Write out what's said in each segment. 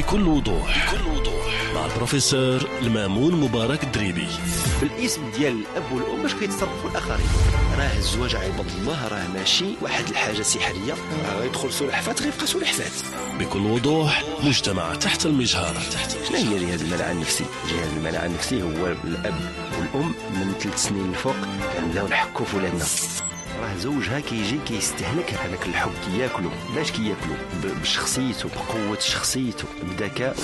بكل وضوح بكل وضوح مع البروفيسور المامون مبارك الدريبي بالاسم ديال الاب والام باش كيتصرفوا الاخرين راه الزواج عباد الله راه ماشي واحد الحاجه سحريه راه غيدخل سلحفات غيبقى سلحفات بكل وضوح مجتمع تحت المجهر تحت شنو هي جهاز المناعه النفسي؟ جهاز المناعه النفسي هو الاب والام من ثلاث سنين الفوق كنبداو نحكوا في ولادنا راه زوجها كيجي كيستهلك هذاك الحب كياكلو باش كياكلو بشخصيته بقوه شخصيته بذكاء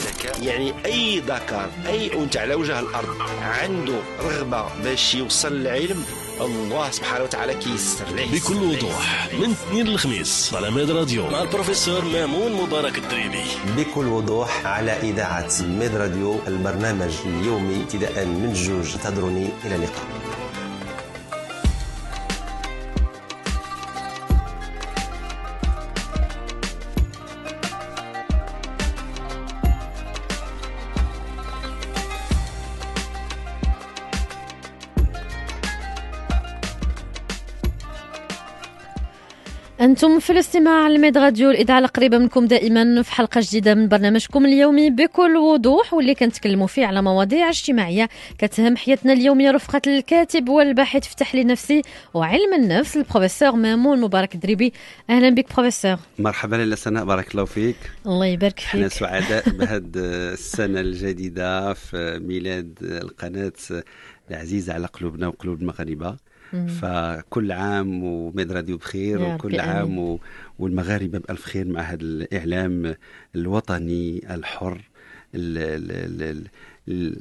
يعني اي ذكر اي انت على وجه الارض عنده رغبه باش يوصل للعلم الله سبحانه وتعالى كيسر بكل وضوح من اثنين الخميس على ميد راديو مع البروفيسور مامون مبارك الدريبي بكل وضوح على اذاعه ميد راديو البرنامج اليومي ابتداء من جوج تدرني الى اللقاء أنتم في الاستماع لميد راديو الإذاعة القريبة منكم دائما في حلقة جديدة من برنامجكم اليومي بكل وضوح واللي كنتكلموا فيه على مواضيع اجتماعية كتهم حياتنا اليومية رفقة الكاتب والباحث في تحليل نفسي وعلم النفس البروفيسور مامون مبارك دريبي أهلا بك بروفيسور مرحبا لالا سناء بارك الله فيك الله يبارك فيك احنا سعداء بهذه السنة الجديدة في ميلاد القناة العزيزة على قلوبنا وقلوب المغاربة فكل عام وميد راديو بخير وكل عام و... والمغاربه بالف خير مع هذا الاعلام الوطني الحر ال... ال... ال...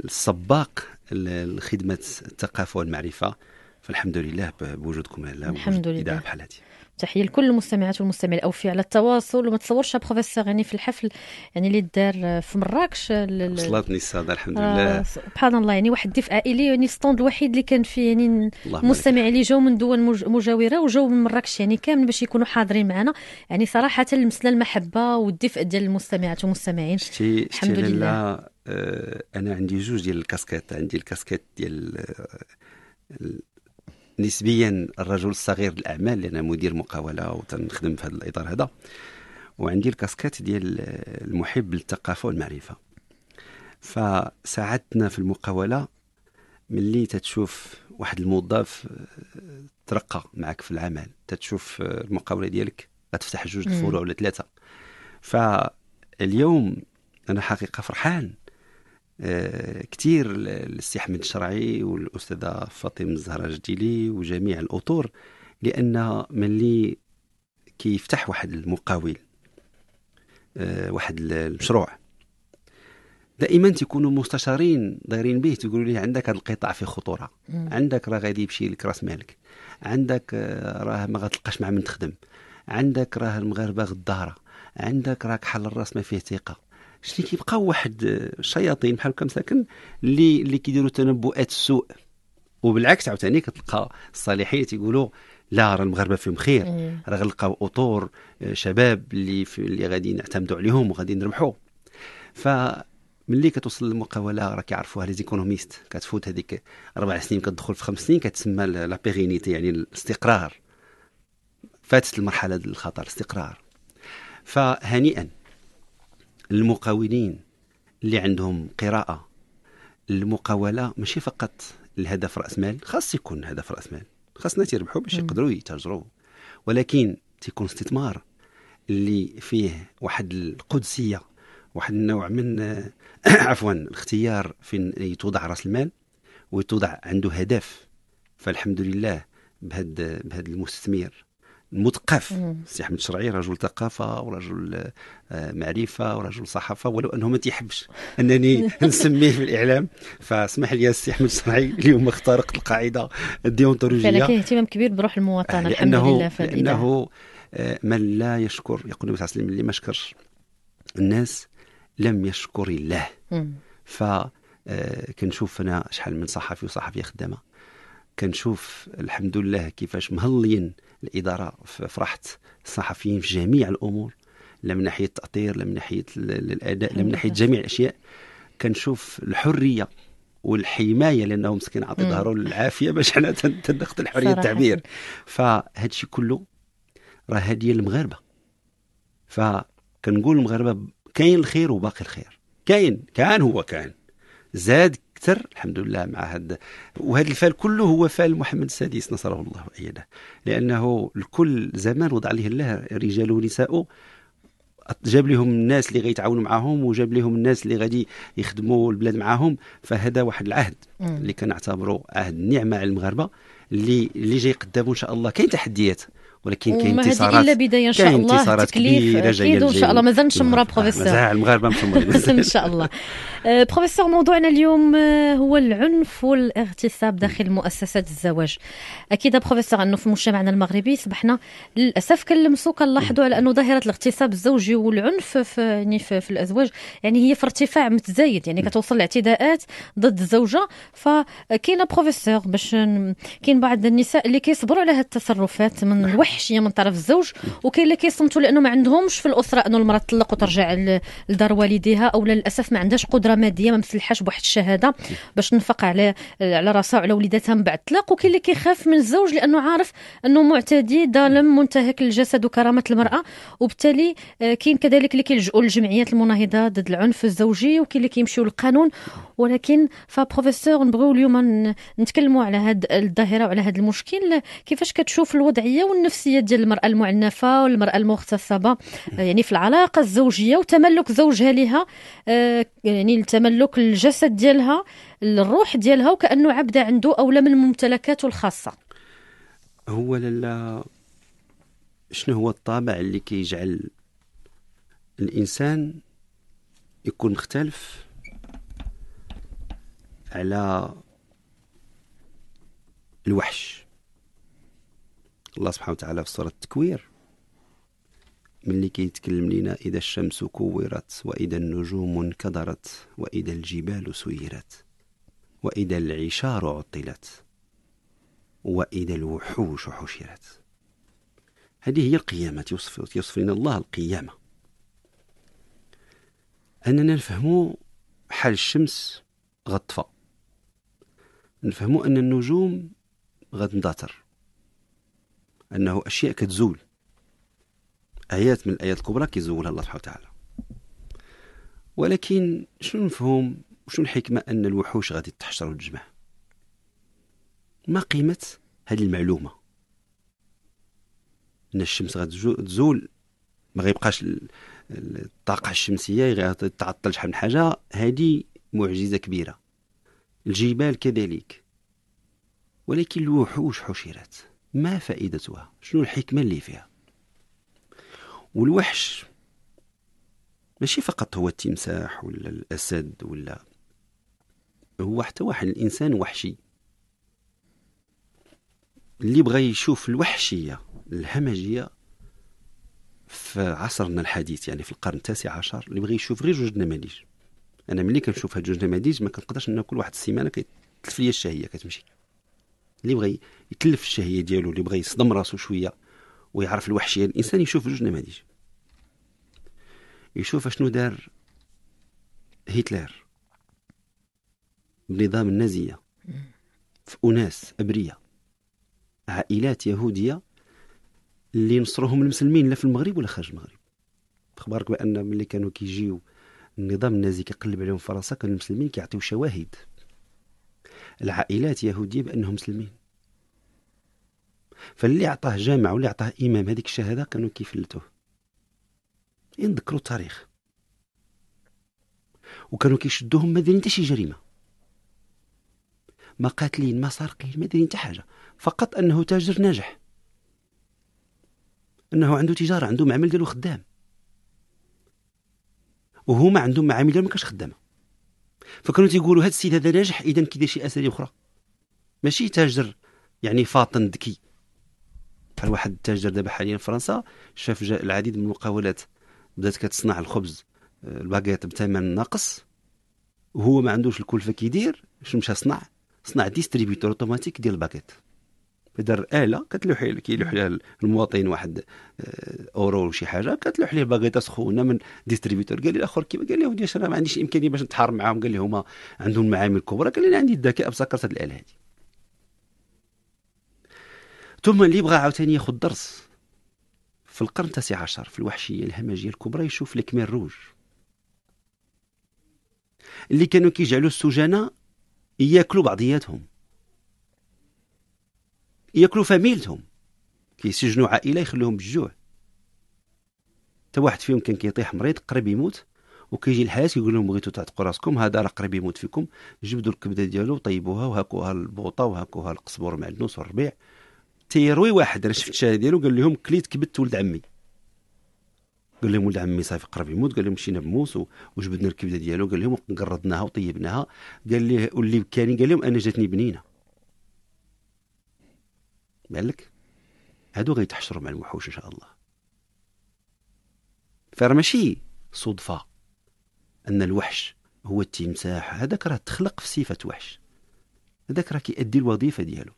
السباق لخدمه الثقافه والمعرفه فالحمد لله بوجودكم هلا الحمد لله بحال هذه تحيه لكل المستمعات والمستمعين الاوفياء على التواصل وما تصورش بروفيسور يعني في الحفل يعني اللي دار في مراكش وصلتني السادة الحمد لله آه سبحان الله يعني واحد الدفء عائلي يعني الستوند الوحيد اللي كان فيه يعني المستمعين اللي جاو من دول مجاوره وجاو من مراكش يعني كامل باش يكونوا حاضرين معنا يعني صراحه لمسنا المحبه والدفء ديال المستمعات والمستمعين شتي الحمد شتي لله آه، انا عندي جوج ديال الكاسكات عندي الكاسكات ديال آه، نسبيا الرجل الصغير الاعمال لان مدير مقاوله وتنخدم في هذا الاطار هذا وعندي الكاسكات ديال المحب للثقافه والمعرفه فساعدتنا في المقاوله ملي تتشوف واحد الموظف آه، ترقى معك في العمل تتشوف آه، المقاوله ديالك غتفتح جوج الفروع ولا ثلاثه فاليوم انا حقيقه فرحان آه، كثير السي احمد الشرعي والاستاذه فاطمه الزهراء جديلي وجميع الاطور لان ملي كيفتح واحد المقاول آه، واحد المشروع دائما تيكونوا مستشارين دايرين به تيقولوا لي عندك هذا القطاع فيه خطوره عندك راه غادي يمشي لك راس مالك عندك آه، راه ما غتلقاش مع من تخدم عندك راه المغاربه غداره عندك راك حل الراس ما فيه ثقه شتي كيبقاو واحد الشياطين بحال هكا مساكن اللي اللي كيديروا تنبؤات السوء وبالعكس عاوتاني كتلقى الصالحين تيقولوا لا راه المغاربه فيهم خير راه غنلقاو اطور آه، شباب اللي في اللي غادي نعتمدوا عليهم وغادي نربحوا فملي كتوصل للمقاوله راه كيعرفوها لي زيكونوميست كتفوت هذيك اربع سنين كتدخل في خمس سنين كتسمى لا بيرينيتي يعني الاستقرار فاتت المرحله الخطر الاستقرار فهنيئا المقاولين اللي عندهم قراءة المقاولة ماشي فقط الهدف رأس مال خاص يكون هدف رأس مال خاص الناس يربحوا باش يقدروا يتاجروا ولكن تيكون استثمار اللي فيه واحد القدسية واحد النوع من عفوا الاختيار فين يتوضع راس المال ويتوضع عنده هدف فالحمد لله بهذا بهذا المستثمر مثقف سي احمد الشرعي رجل ثقافه ورجل آه، معرفه ورجل صحافه ولو انه ما تيحبش انني نسميه في الاعلام فاسمح لي السي احمد الشرعي اليوم اخترقت القاعده الديونتولوجيه كان كاين اهتمام كبير بروح المواطنه آه، الحمد لله في لانه آه، من لا يشكر يقول النبي صلى الله عليه وسلم اللي ما شكرش الناس لم يشكر الله ف كنشوف انا شحال من صحفي وصحفيه خدامه كنشوف الحمد لله كيفاش مهلين الاداره في الصحفيين في جميع الامور لا من ناحيه التاطير لا من ناحيه الاداء لا من ناحيه جميع الاشياء كنشوف الحريه والحمايه لانه مسكين عطي ظهره العافيه باش حنا تنخذ الحريه التعبير فهذا الشيء كله راه هديه المغاربه فكنقول المغاربه كاين الخير وباقي الخير كاين كان هو كان زاد تستر الحمد لله مع هذا وهذا الفال كله هو فال محمد السادس نصره الله وأيده لأنه الكل زمان وضع عليه الله رجال ونساء جاب لهم الناس اللي غيتعاونوا معاهم وجاب لهم الناس اللي غادي يخدموا البلاد معاهم فهذا واحد العهد اللي كنعتبره عهد النعمه على المغاربه اللي اللي جاي قدامه ان شاء الله كاين تحديات ولكن كاين انتصارات الا بدايه ان شاء الله انتصارات كبيره جايه ان شاء الله مازال نشمر بروفيسور مازال المغاربه مشمرين ان شاء الله بروفيسور موضوعنا اليوم آه، هو العنف والاغتصاب داخل مؤسسات الزواج اكيد بروفيسور انه في مجتمعنا المغربي اصبحنا للاسف كنلمسوا كنلاحظوا على انه ظاهره الاغتصاب الزوجي والعنف في يعني في, في الازواج يعني هي في ارتفاع متزايد يعني كتوصل لاعتداءات ضد الزوجه فكاينه بروفيسور باش كاين بعض النساء اللي كيصبروا على هذه التصرفات من الوحي الوحشيه من طرف الزوج وكاين اللي كيصمتوا لانه ما عندهمش في الاسره انه المراه تطلق وترجع لدار والديها او للاسف ما عندهاش قدره ماديه ما مسلحاش بواحد الشهاده باش تنفق على على راسها وعلى وليداتها من بعد الطلاق وكاين اللي كيخاف من الزوج لانه عارف انه معتدي ظالم منتهك للجسد وكرامه المراه وبالتالي آه، كاين كذلك اللي كيلجؤوا للجمعيات المناهضه ضد العنف الزوجي وكاين اللي كيمشيو للقانون ولكن فبروفيسور نبغيو اليوم نتكلموا على هذه الظاهره وعلى هذا المشكل كيفاش كتشوف الوضعيه والنفس النفسيه ديال المراه المعنفه والمراه المغتصبه آه، يعني في العلاقه الزوجيه وتملك زوجها لها آه، يعني التملك الجسد ديالها الروح ديالها وكانه عبد عنده اولى من ممتلكاته الخاصه هو لالا شنو هو الطابع اللي كيجعل الانسان يكون مختلف على الوحش الله سبحانه وتعالى في سورة التكوير ملي كيتكلم لينا إذا الشمس كورت وإذا النجوم انكدرت وإذا الجبال سيرت وإذا العشار عطلت وإذا الوحوش حشرت هذه هي القيامة يوصف, يوصف لنا الله القيامة أننا نفهمو حال الشمس غطفة نفهمو أن النجوم غتندثر انه اشياء كتزول ايات من الايات الكبرى كيزولها الله سبحانه وتعالى ولكن شنو نفهم وشنو الحكمه ان الوحوش غادي تحشر وتجمع ما قيمه هذه المعلومه ان الشمس غتزول ما غيبقاش الطاقه الشمسيه غير تعطل شحال من حاجه هذه معجزه كبيره الجبال كذلك ولكن الوحوش حشرت ما فائدتها شنو الحكمة اللي فيها والوحش ماشي فقط هو التمساح ولا الأسد ولا هو حتى واحد الإنسان وحشي اللي بغى يشوف الوحشية الهمجية في عصرنا الحديث يعني في القرن التاسع عشر اللي بغى يشوف غير جوج نماذج انا ملي كنشوف هاد جوج نماذج ما كنقدرش ناكل واحد السيمانه كتلف ليا الشهيه كتمشي اللي بغى يتلف الشهيه ديالو اللي بغى يصدم راسو شويه ويعرف الوحشيه يعني. الانسان يشوف جوج نماذج يشوف شنو دار هتلر بنظام النازيه في اناس ابرياء عائلات يهوديه اللي نصروهم المسلمين لا في المغرب ولا خارج المغرب اخبارك بان ملي كانوا كيجيو النظام النازي كيقلب عليهم فرنسا كان المسلمين كيعطيو شواهد العائلات يهودية بأنهم مسلمين فاللي عطاه جامع واللي عطاه إمام هذيك الشهادة كانوا كيفلتوه ينذكروا التاريخ وكانوا كيشدوهم ما دايرين حتى شي جريمه ما قاتلين ما سارقين ما دايرين حتى حاجه فقط انه تاجر ناجح انه عنده تجاره عنده معمل ديالو خدام وهما عندهم معامل ديالو ما كانش خدامه فكانوا تيقولوا هذا السيد هذا ناجح اذا كيدير شي اساليب اخرى ماشي تاجر يعني فاطن ذكي بحال واحد التاجر دابا حاليا في فرنسا شاف العديد من المقاولات بدات كتصنع الخبز آه، الباكيت بثمن ناقص وهو ما عندوش الكلفه كيدير شنو مشى صنع صنع ديستريبيتور اوتوماتيك ديال الباكيت دار اله كتلوح كيلوح لها المواطن واحد آه، اورو ولا شي حاجه كتلوح ليه باغيطه سخونه من ديستريبيتور قال لي الاخر كيما قال لي ودي انا ما عنديش امكانيه باش نتحارب معاهم قال لي هما عندهم المعامل الكبرى قال لي انا عندي الذكاء بسكرت هذه الاله هذه ثم اللي بغى عاوتاني ياخذ درس في القرن التاسع عشر في الوحشيه الهمجيه الكبرى يشوف الكمير روج اللي كانوا كيجعلوا السجناء ياكلوا بعضياتهم ياكلوا فاميلتهم كيسجنوا عائله يخلوهم بالجوع حتى واحد فيهم كان كيطيح مريض قريب يموت وكيجي الحارس يقول لهم بغيتو تعتقوا راسكم هذا راه قريب يموت فيكم جبدوا الكبده ديالو طيبوها وهاكوها البوطه وهاكوها مع النوس والربيع تيروي واحد راه شفت الشاي ديالو قال لهم كليت كبت ولد عمي قال لهم ولد عمي صافي قرب يموت قال لهم مشينا بموس وجبدنا الكبده ديالو قال لهم قرضناها وطيبناها قال ليه واللي بكاني قال لهم انا جاتني بنينه مالك هادو غيتحشروا مع الوحوش ان شاء الله فرمشي ماشي صدفه ان الوحش هو التمساح هذاك راه تخلق في صفه وحش هذاك راه كيأدي الوظيفه ديالو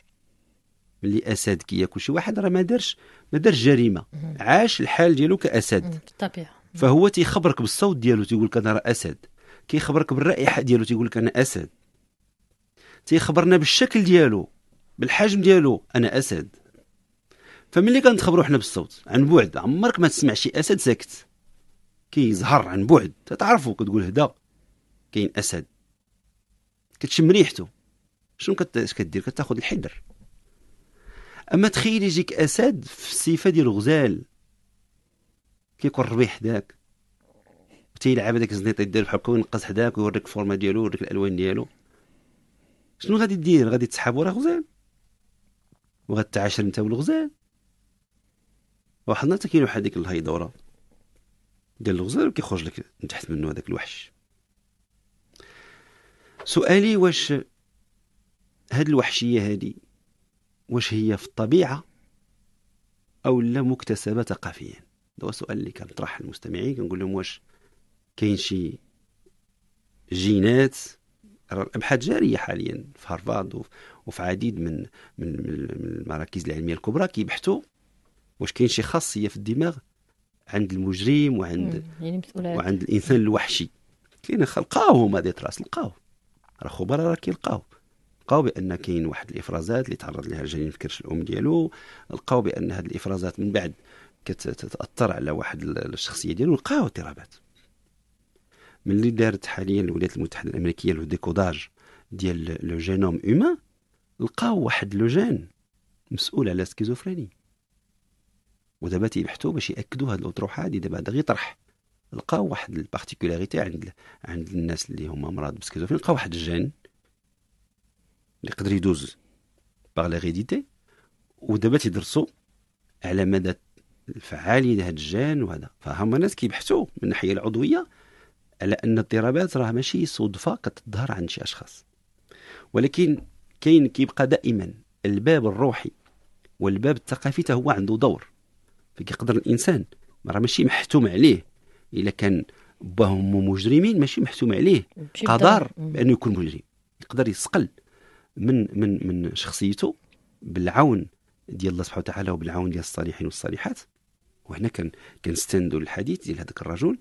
ملي اسد كياكل شي واحد راه ما دارش ما دارش جريمه عاش الحال ديالو كاسد بالطبيعه فهو تيخبرك بالصوت ديالو تيقول لك انا راه اسد كيخبرك بالرائحه ديالو تيقول لك انا اسد تيخبرنا بالشكل ديالو بالحجم ديالو انا اسد فملي كنتخبروا حنا بالصوت عن بعد عمرك ما تسمع شي اسد ساكت كيزهر عن بعد تتعرفوا كتقول هدا كاين اسد كتشم ريحته شنو كت... كدير كتاخذ الحذر اما تخيل يجيك اسد في الصفه ديال الغزال كيكون الربيح حداك وتيلعب هذاك الزنيط يدير بحكو وينقص حداك ويوريك الفورمه ديالو ويوريك الالوان ديالو شنو غادي دير غادي تسحب وراه غزال وغتعاشر انت نتا والغزال واحد النهار كاين واحد ديك الهيدوره ديال الغزال وكيخرج لك من تحت منه هذاك الوحش سؤالي واش هاد الوحشيه هادي واش هي في الطبيعه او لا مكتسبه ثقافيا هذا هو السؤال اللي كنطرح للمستمعين المستمعين كنقول لهم واش كاين شي جينات الابحاث جاريه حاليا في هارفارد وفي عديد من من المراكز العلميه الكبرى كيبحثوا واش كاين شي خاصيه في الدماغ عند المجرم وعند يعني وعند الانسان الوحشي كاين لقاو هما دي تراس لقاو راه خبراء راه كيلقاو لقاو بان كاين واحد الافرازات اللي تعرض لها الجنين في كرش الام ديالو لقاو بان هذه الافرازات من بعد كتاثر على واحد الشخصيه ديالو لقاو اضطرابات ملي دارت حاليا الولايات المتحده الامريكيه لو ديكوداج ديال لو جينوم هومان لقاو واحد لو جين مسؤول على السكيزوفريني ودابا تيبحثوا باش ياكدوا هاد الاطروحه هادي دابا هذا غير طرح لقاو واحد البارتيكولاريتي عند عند الناس اللي هما مرض بالسكيزوفريني لقاو واحد الجين اللي يقدر يدوز باغ ليغيديتي ودابا تيدرسوا على مدى الفعاليه هاد الجين وهذا فهم ناس كيبحثوا من الناحيه العضويه على أن الاضطرابات راه ماشي صدفة كتظهر عند شي أشخاص ولكن كاين كيبقى دائما الباب الروحي والباب الثقافي حتى هو عنده دور فكيقدر الانسان راه ماشي محتوم عليه الا كان باهم مجرمين ماشي محتوم عليه قدر بانه يكون مجرم يقدر يسقل من من من شخصيته بالعون ديال الله سبحانه وتعالى وبالعون ديال الصالحين والصالحات وهنا كان كنستندوا الحديث ديال هذاك الرجل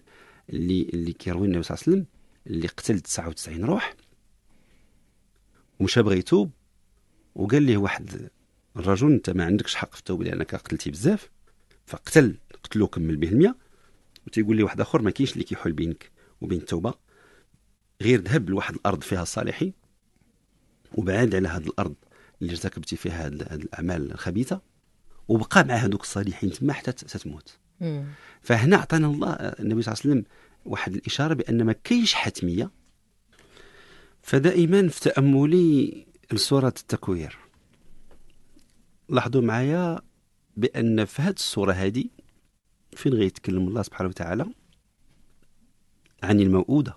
اللي اللي كيروي النبي صلى الله عليه وسلم اللي قتل 99 روح ومشى بغى يتوب وقال ليه واحد الرجل انت ما عندكش حق في التوبه لانك قتلتي بزاف فقتل قتلو كمل به المية وتيقول لي واحد اخر ما كاينش اللي كيحول بينك وبين التوبه غير ذهب لواحد الارض فيها الصالحين وبعد على هذه الارض اللي ارتكبتي فيها هاد الاعمال الخبيثه وبقى مع هذوك الصالحين تما حتى تموت فهنا عطانا الله النبي صلى الله عليه وسلم واحد الاشاره بان ما كاينش حتميه فدائما في تاملي لسوره التكوير لاحظوا معايا بان في هذه السوره هذه فين غيتكلم الله سبحانه وتعالى عن الموؤوده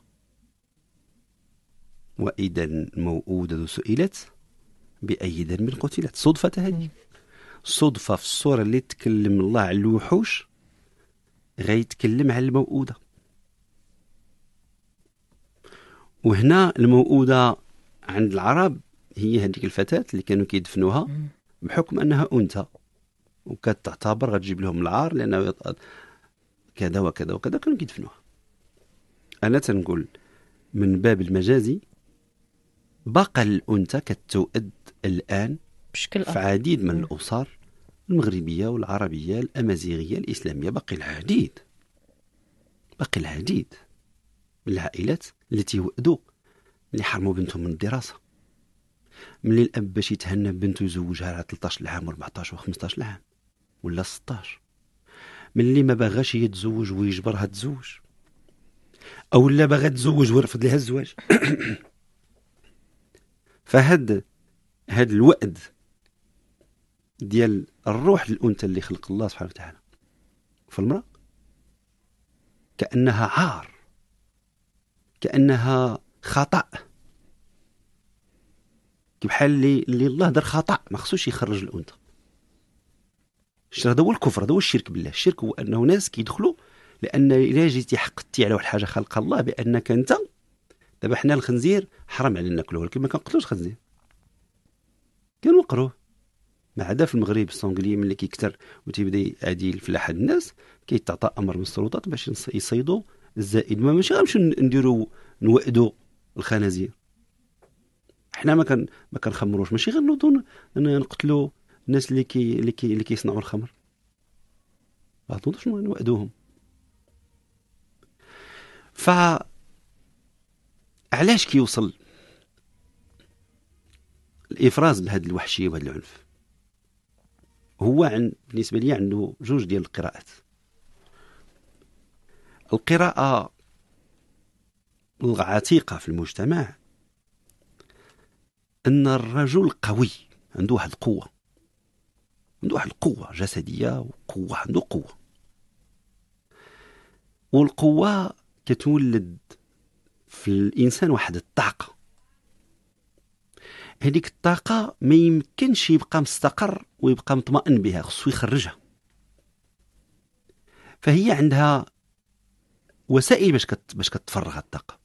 واذا الموؤوده سئلت باي ذنب قتلت صدفه هذه صدفه في السوره اللي تكلم الله على الوحوش غيتكلم على الموؤودة وهنا الموؤودة عند العرب هي هذيك الفتاة اللي كانوا كيدفنوها بحكم أنها أنثى وكتعتبر غتجيب لهم العار لأنه كذا وكذا وكذا كانوا كيدفنوها أنا تنقول من باب المجازي باقى الأنثى كتؤد الآن بشكل في عديد من الأسر المغربية والعربية الأمازيغية الإسلامية باقي العديد باقي العديد من العائلات التي وأدوا اللي حرموا بنتهم من الدراسة ملي الأب باش يتهنى بنته يزوجها على 13 عام و14 و15 عام ولا 16 ملي ما باغاش هي تزوج ويجبرها تزوج او لا باغا تزوج ويرفض لها الزواج فهاد هاد الوأد ديال الروح الأنثى اللي خلق الله سبحانه وتعالى في المرأة كأنها عار كأنها خطأ بحال اللي اللي الله دار خطأ ما خصوش يخرج الأنثى هذا هو الكفر هذا هو الشرك بالله الشرك هو أنه ناس كيدخلوا لأن إلا جيتي حقدتي على واحد الحاجة خلقها الله بأنك أنت دابا حنا الخنزير حرام علينا ناكلوه ولكن ما كنقتلوش الخنزير كنوقروه ما عدا في المغرب السونغلي ملي كيكثر وتيبدا يعدي الفلاحه الناس كيتعطى امر من السلطات باش يصيدوا الزائد ما ماشي غنمشيو نديروا نوئدوا الخنازير حنا ما كان ما كنخمروش ماشي غير نوضوا نقتلوا الناس اللي كي اللي كي اللي كيصنعوا الخمر ما تنوضوش نوئدوهم ف علاش كيوصل الافراز بهذا الوحشيه وهذا العنف هو عن بالنسبة لي عنده جوج ديال القراءات القراءة العتيقة في المجتمع أن الرجل قوي عنده واحد القوة عنده واحد القوة جسدية وقوة عنده قوة والقوة كتولد في الإنسان واحد الطاقة هذيك الطاقه ما يمكنش يبقى مستقر ويبقى مطمئن بها خصو يخرجها فهي عندها وسائل باش كت باش كتفرغ الطاقه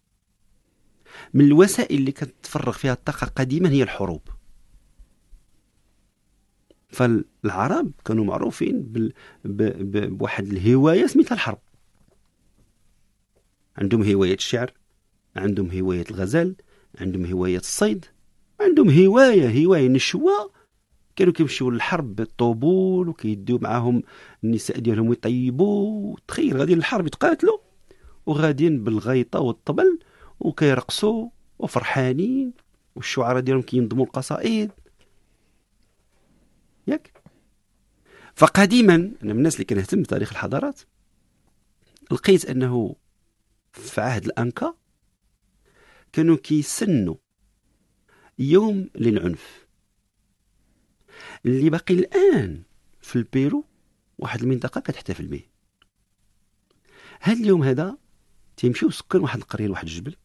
من الوسائل اللي كتفرغ فيها الطاقه قديما هي الحروب فالعرب كانوا معروفين بال... ب... ب... بواحد الهوايه سميتها الحرب عندهم هوايه الشعر عندهم هوايه الغزال عندهم هوايه الصيد عندهم هوايه هوايه نشوه كانوا كيمشيو للحرب بالطبول وكيديو معاهم النساء ديالهم ويطيبوا تخيل غاديين للحرب يتقاتلوا وغاديين بالغيطه والطبل وكيرقصوا وفرحانين والشعراء ديالهم كينظموا القصائد ياك فقديما انا من الناس اللي كنهتم بتاريخ الحضارات لقيت انه في عهد الانكا كانوا كيسنوا يوم للعنف اللي باقي الآن في البيرو واحد المنطقة كتحتفل به هاد اليوم هذا تيمشيو سكان واحد القريه لواحد الجبل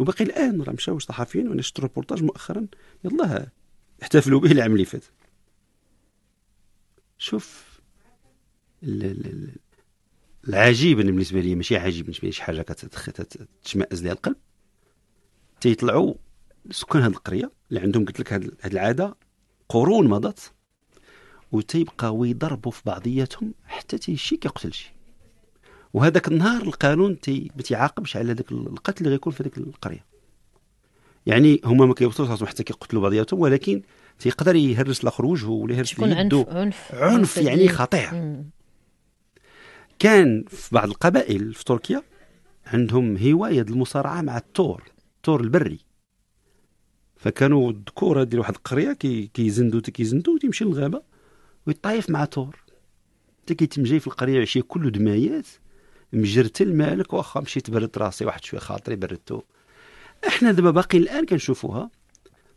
وباقي الان راه مشاو الصحفيين وانا شفت ريبورتاج مؤخرا يلاه احتفلوا به العام اللي فات شوف العجيب انا بالنسبه لي ماشي عجيب بالنسبه لي شي حاجه كتشمئز ليها القلب تيطلعوا سكان هذه القريه اللي عندهم قلت لك هذه العاده قرون مضت وتيبقاو يضربوا في بعضياتهم حتى تيشي شي كيقتل شي وهذاك النهار القانون تي ما تيعاقبش على ذاك القتل اللي غيكون في ذاك القريه يعني هما ما كيوصلوش حتى كيقتلوا بعضياتهم ولكن تيقدر يهرس الاخر وجهه ولا يهرس يده عنف عنف, عنف يعني خطير مم. كان في بعض القبائل في تركيا عندهم هوايه المصارعه مع الثور الثور البري فكانوا الذكور ديال واحد القريه كي كيزندو تيكيزندو تيمشي للغابه ويطايف مع ثور حتى كيتم جاي في القريه عشيه كله دمايات مجرتل مالك واخا مشيت برد راسي واحد شويه خاطري بردتو احنا دابا باقي الان كنشوفوها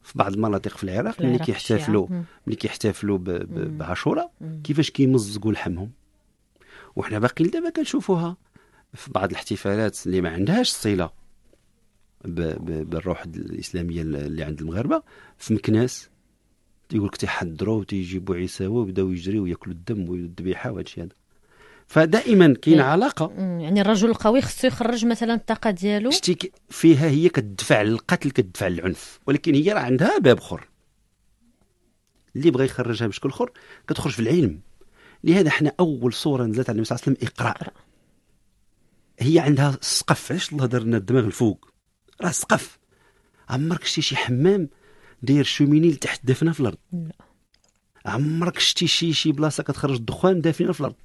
في بعض المناطق في العراق ملي كيحتفلوا ملي كيحتفلوا بعاشوراء كيفاش كيمزقوا لحمهم وحنا باقي دابا كنشوفوها في بعض الاحتفالات اللي ما عندهاش صله بالروح الاسلاميه اللي عند المغاربه في مكناس تيقول لك تيحضروا وتيجيبوا عيساوه ويبداو يجريو وياكلوا الدم والذبيحه وهادشي هذا فدائما كاين إيه. علاقه يعني الرجل القوي خصو يخرج مثلا الطاقه ديالو شتي فيها هي كتدفع للقتل كتدفع للعنف ولكن هي راه عندها باب اخر اللي بغى يخرجها بشكل اخر كتخرج في العلم لهذا حنا اول صوره نزلت على النبي صلى الله عليه وسلم اقرا هي عندها سقف علاش الله دار لنا الدماغ الفوق راه سقف عمرك شتي شي حمام داير شوميني لتحت دافنه في الارض عمرك شتي شي شي بلاصه كتخرج الدخان دافنه في الارض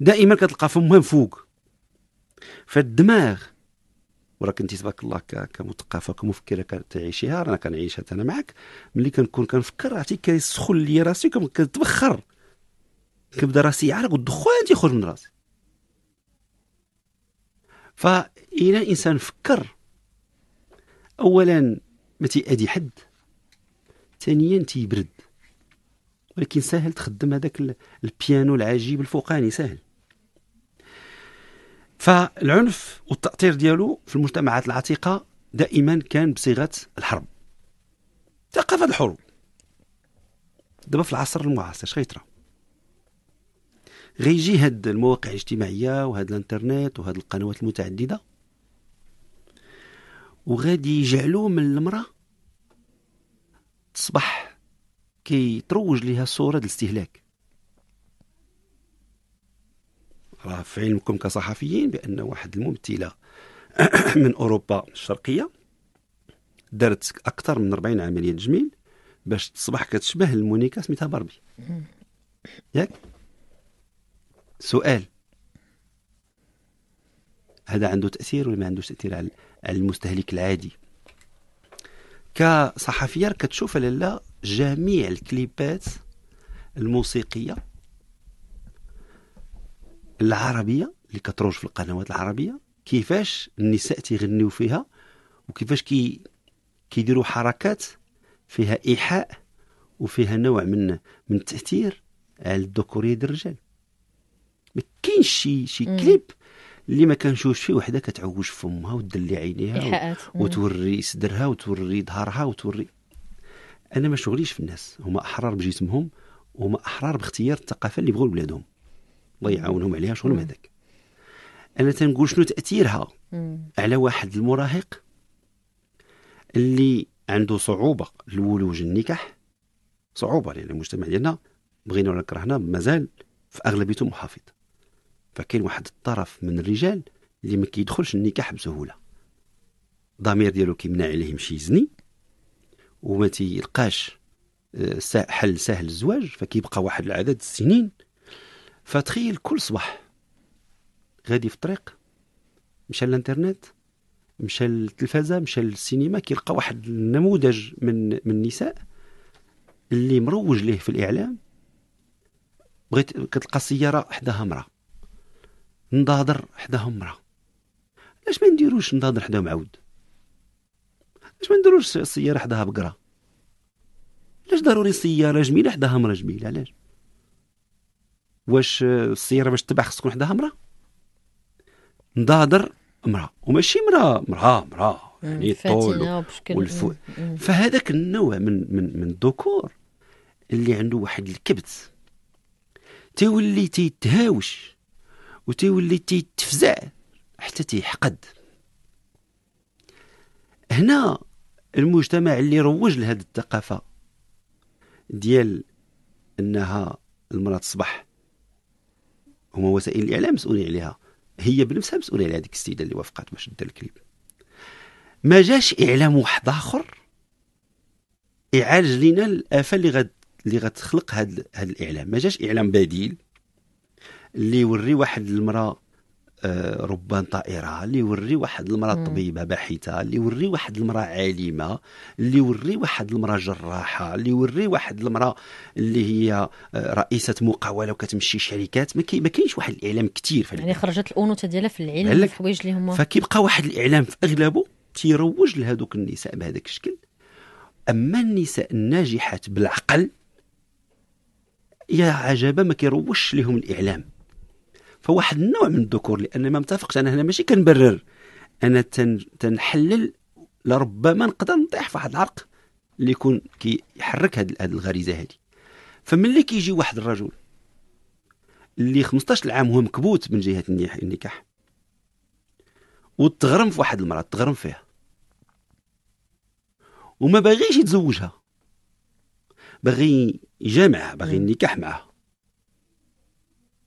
دائما كتلقى فمهم فوق فالدماغ وراك انت تبارك الله كمثقفه كمفكره كتعيشيها رانا كنعيشها انا معك ملي كنكون كنفكر عرفتي كيسخن لي راسي كتبخر كنبدا راسي يعرق والدخان تيخرج من راسي فإذا الانسان فكر اولا ما تيادي حد ثانيا تيبرد ولكن سهل تخدم هذاك البيانو العجيب الفوقاني سهل فالعنف والتأطير ديالو في المجتمعات العتيقة دائما كان بصيغة الحرب ثقافة الحروب دابا في العصر المعاصر اش غيجي هاد المواقع الاجتماعية وهاد الانترنت وهاد القنوات المتعددة وغادي يجعلو من المراه تصبح تروج لها صورة الاستهلاك راه في علمكم كصحفيين بان واحد الممثله من اوروبا الشرقيه دارت اكثر من 40 عمليه تجميل باش تصبح كتشبه المونيكا سميتها باربي ياك سؤال هذا عنده تاثير ولا ما عندوش تاثير على المستهلك العادي كصحفيه كتشوف لالا جميع الكليبات الموسيقيه العربيه اللي كتروج في القنوات العربيه كيفاش النساء تيغنيو فيها وكيفاش كي كيديروا حركات فيها ايحاء وفيها نوع من من التاثير على الذكوريه ديال الرجال ما كاينش شي شي كليب اللي ما كنشوفش فيه وحده كتعوج فمها وتدلي عينيها وتوري صدرها وتوري ظهرها وتوري انا ما شغليش في الناس هما احرار بجسمهم وهما احرار باختيار الثقافه اللي بغوا لبلادهم الله يعاونهم عليها شغلهم هذاك انا تنقول شنو تاثيرها مم. على واحد المراهق اللي عنده صعوبه الولوج النكاح صعوبه لان المجتمع ديالنا بغينا ولا كرهنا مازال في اغلبيته محافظ فكاين واحد الطرف من الرجال اللي ما كيدخلش النكاح بسهوله ضمير ديالو كيمنع عليه يمشي يزني وما تيلقاش آه، حل سهل الزواج فكيبقى واحد العدد السنين فتخيل كل صباح غادي في الطريق مشى للانترنت مشى للتلفازه مشى للسينما كيلقى واحد النموذج من من النساء اللي مروج ليه في الاعلام بغيت كتلقى سياره حداها امراه نضادر حداهم مرا علاش ما نديروش نضادر حداهم عود علاش ما نديروش سياره حداها بقره علاش ضروري سياره جميله حداها مرا جميله علاش واش السياره باش تبع خص تكون حداها مرا نضادر مرا وماشي مرا مرا مرا يعني الطول والفول فهذاك النوع من من من الذكور اللي عنده واحد الكبت تيولي تيتهاوش وتيولي تيتفزع حتى تيحقد هنا المجتمع اللي روج لهذه الثقافة ديال أنها المرأة تصبح هما وسائل الإعلام مسؤولين عليها هي بنفسها مسؤولة على هذيك السيدة اللي وافقت باش دير الكليب ما جاش إعلام واحد آخر يعالج لنا الآفة اللي غد اللي غتخلق هذا هاد الإعلام ما جاش إعلام بديل اللي يوري واحد المراه آه، ربان طائره اللي يوري واحد المراه طبيبه باحثه اللي يوري واحد المراه عالمه اللي يوري واحد المراه جراحه اللي يوري واحد المراه اللي هي آه، رئيسه مقاوله وكتمشي شركات ما كي ما كاينش واحد الاعلام كثير يعني خرجت الانوثه ديالها في العلم في الحوايج اللي هما فكيبقى واحد الاعلام في اغلبه تيروج لهذوك النساء بهذاك الشكل اما النساء الناجحات بالعقل يا عجبه ما كيروجش لهم الاعلام فواحد النوع من الذكور لان ما متفقش انا هنا ماشي كنبرر انا تن تنحلل لربما نقدر نطيح في واحد العرق اللي يكون كيحرك هاد الغريزه هذه فملي كيجي واحد الرجل اللي 15 عام هو مكبوت من جهه النكاح وتغرم في واحد المراه تغرم فيها وما باغيش يتزوجها باغي يجامعها باغي النكاح معها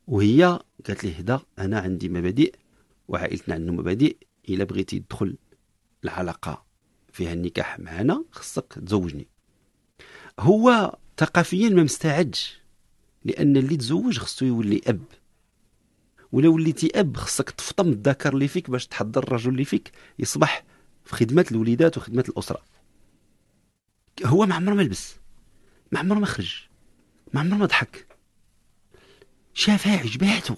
وهي قالت ليه هدا انا عندي مبادئ وعائلتنا عندنا مبادئ الا بغيتي تدخل العلاقه فيها النكاح معنا خصك تزوجني هو ثقافيا ما مستعدش لان اللي تزوج خصو يولي اب ولا وليتي اب خصك تفطم الذكر اللي فيك باش تحضر الرجل اللي فيك يصبح في خدمه الوليدات وخدمه الاسره هو ما عمره ما لبس ما عمره ما خرج ما عمره ما ضحك شافها عجباتو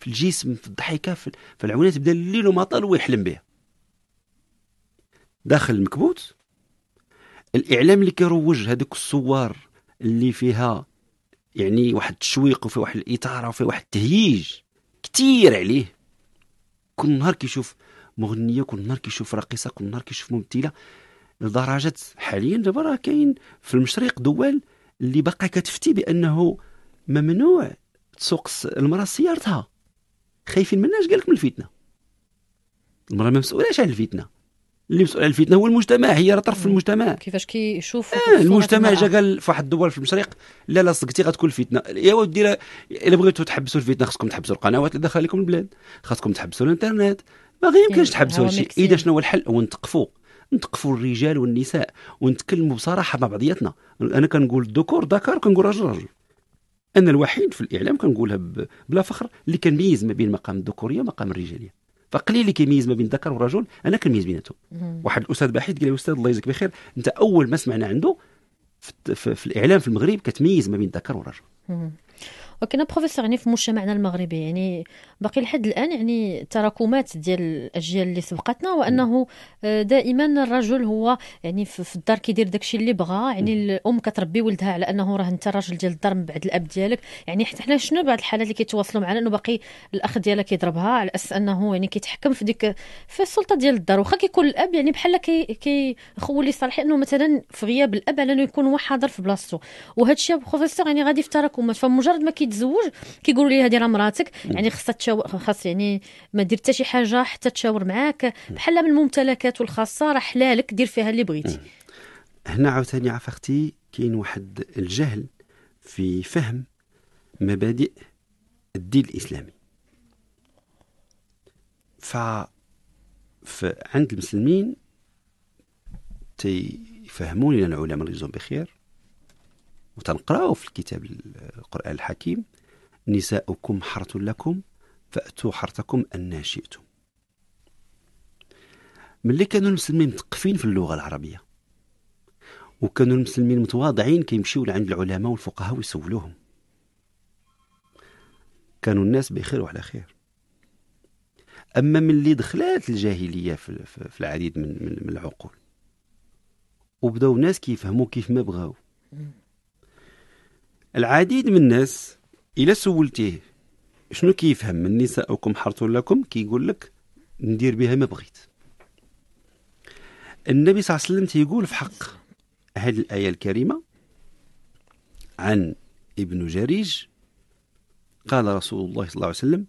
في الجسم في الضحكة في العونات بدا الليل وما طال ويحلم بها داخل المكبوت الإعلام اللي كيروج هذوك الصور اللي فيها يعني واحد التشويق وفي واحد الإثارة وفي واحد التهييج كتير عليه كل نهار كيشوف مغنيه كل نهار كيشوف راقصه كل نهار كيشوف ممثله لدرجه حاليا دابا راه كاين في المشرق دول اللي باقا كتفتي بانه ممنوع تسوق المراه سيارتها خايفين منها اش قال لك من الفتنه المراه ما مسؤولاش على الفتنه اللي مسؤول على الفتنه هو المجتمع هي راه طرف في المجتمع كيفاش كيشوف آه المجتمع جا قال في واحد الدول في المشرق لا لا صدقتي غتكون الفتنه يا ودي الا بغيتوا تحبسوا الفتنه خصكم تحبسوا القنوات اللي داخل لكم البلاد خصكم تحبسوا الانترنت ما يمكنش إيه، تحبسوا هادشي اذا شنو هو الحل هو نتقفوا نتقفوا الرجال والنساء ونتكلموا بصراحه مع بعضياتنا انا كنقول الذكور ذكر كنقول رجل رجل انا الوحيد في الاعلام كنقولها بلا فخر اللي كنميز ما بين مقام الذكوريه ومقام الرجاليه فقليل اللي كيميز ما بين الذكر والرجل انا كنميز بيناتهم واحد الاستاذ بحيث قال لي استاذ الله يجزيك بخير انت اول ما سمعنا عنده في, في, في الاعلام في المغرب كتميز ما بين الذكر والرجل ولكن بروفيسور يعني في مجتمعنا المغربي يعني باقي لحد الان يعني تراكمات ديال الاجيال اللي سبقتنا وانه آه، دائما الرجل هو يعني في الدار كيدير داكشي اللي بغى يعني الام كتربي ولدها على انه راه انت الراجل ديال الدار من بعد الاب ديالك يعني حتى حنا شنو بعض الحالات اللي كيتواصلوا معنا انه باقي الاخ ديالها كيضربها على اساس انه يعني كيتحكم في ديك في السلطه ديال الدار واخا كيكون الاب يعني بحال كي كيخولي صالح انه مثلا في غياب الاب على انه يكون هو حاضر في بلاصتو وهذا الشيء بروفيسور يعني غادي في تراكمات فمجرد ما كي يتزوج كيقولوا لي هذه راه مراتك يعني خاصها تشاور خاص يعني ما دير حتى شي حاجه حتى تشاور معاك بحال من الممتلكات والخاصه راه حلالك دير فيها اللي بغيتي هنا عاوتاني عفا اختي كاين واحد الجهل في فهم مبادئ الدين الاسلامي ف عند المسلمين تيفهموني العلماء الله يجزيهم بخير وتنقراو في الكتاب القرآن الحكيم نساؤكم حرث لكم فأتوا حرثكم أن شئتم ملي كانوا المسلمين مثقفين في اللغة العربية وكانوا المسلمين متواضعين كيمشيو لعند العلماء والفقهاء ويسولوهم كانوا الناس بخير وعلى خير اما من اللي دخلات الجاهليه في, العديد من, من العقول وبداو الناس كيفهموا كيف ما بغاو العديد من الناس الى سولتيه شنو كيفهم من نساءكم حرث لكم كيقول لك ندير بها ما بغيت النبي صلى الله عليه وسلم تيقول في حق هذه الآية الكريمة عن ابن جريج قال رسول الله صلى الله عليه وسلم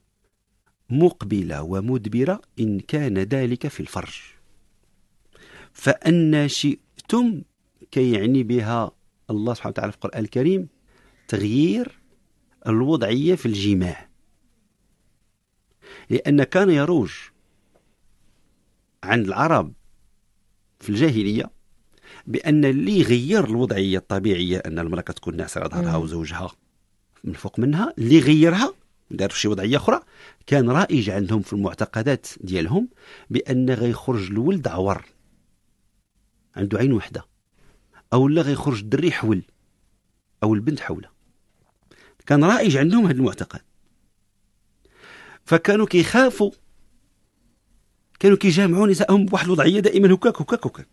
مقبلة ومدبرة إن كان ذلك في الفرج فأن شئتم كيعني كي يعني بها الله سبحانه وتعالى في القرآن الكريم تغيير الوضعية في الجماع لأن كان يروج عند العرب في الجاهلية بأن اللي غير الوضعية الطبيعية أن المرأة تكون ناعسة على ظهرها وزوجها من فوق منها اللي غيرها دار شي وضعية أخرى كان رائج عندهم في المعتقدات ديالهم بأن غيخرج الولد عور عنده عين وحدة أو لا غيخرج الدري حول أو البنت حوله كان رائج عندهم هذا المعتقد فكانوا كيخافوا كانوا كيجامعوا نسائهم بواحد الوضعيه دائما هكاك هكاك هكاك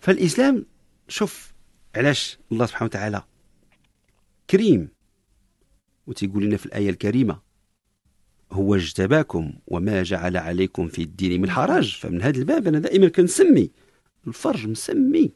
فالاسلام شوف علاش الله سبحانه وتعالى كريم وتيقول لنا في الايه الكريمه هو اجتباكم وما جعل عليكم في الدين من حرج فمن هذا الباب انا دائما كنسمي الفرج مسمي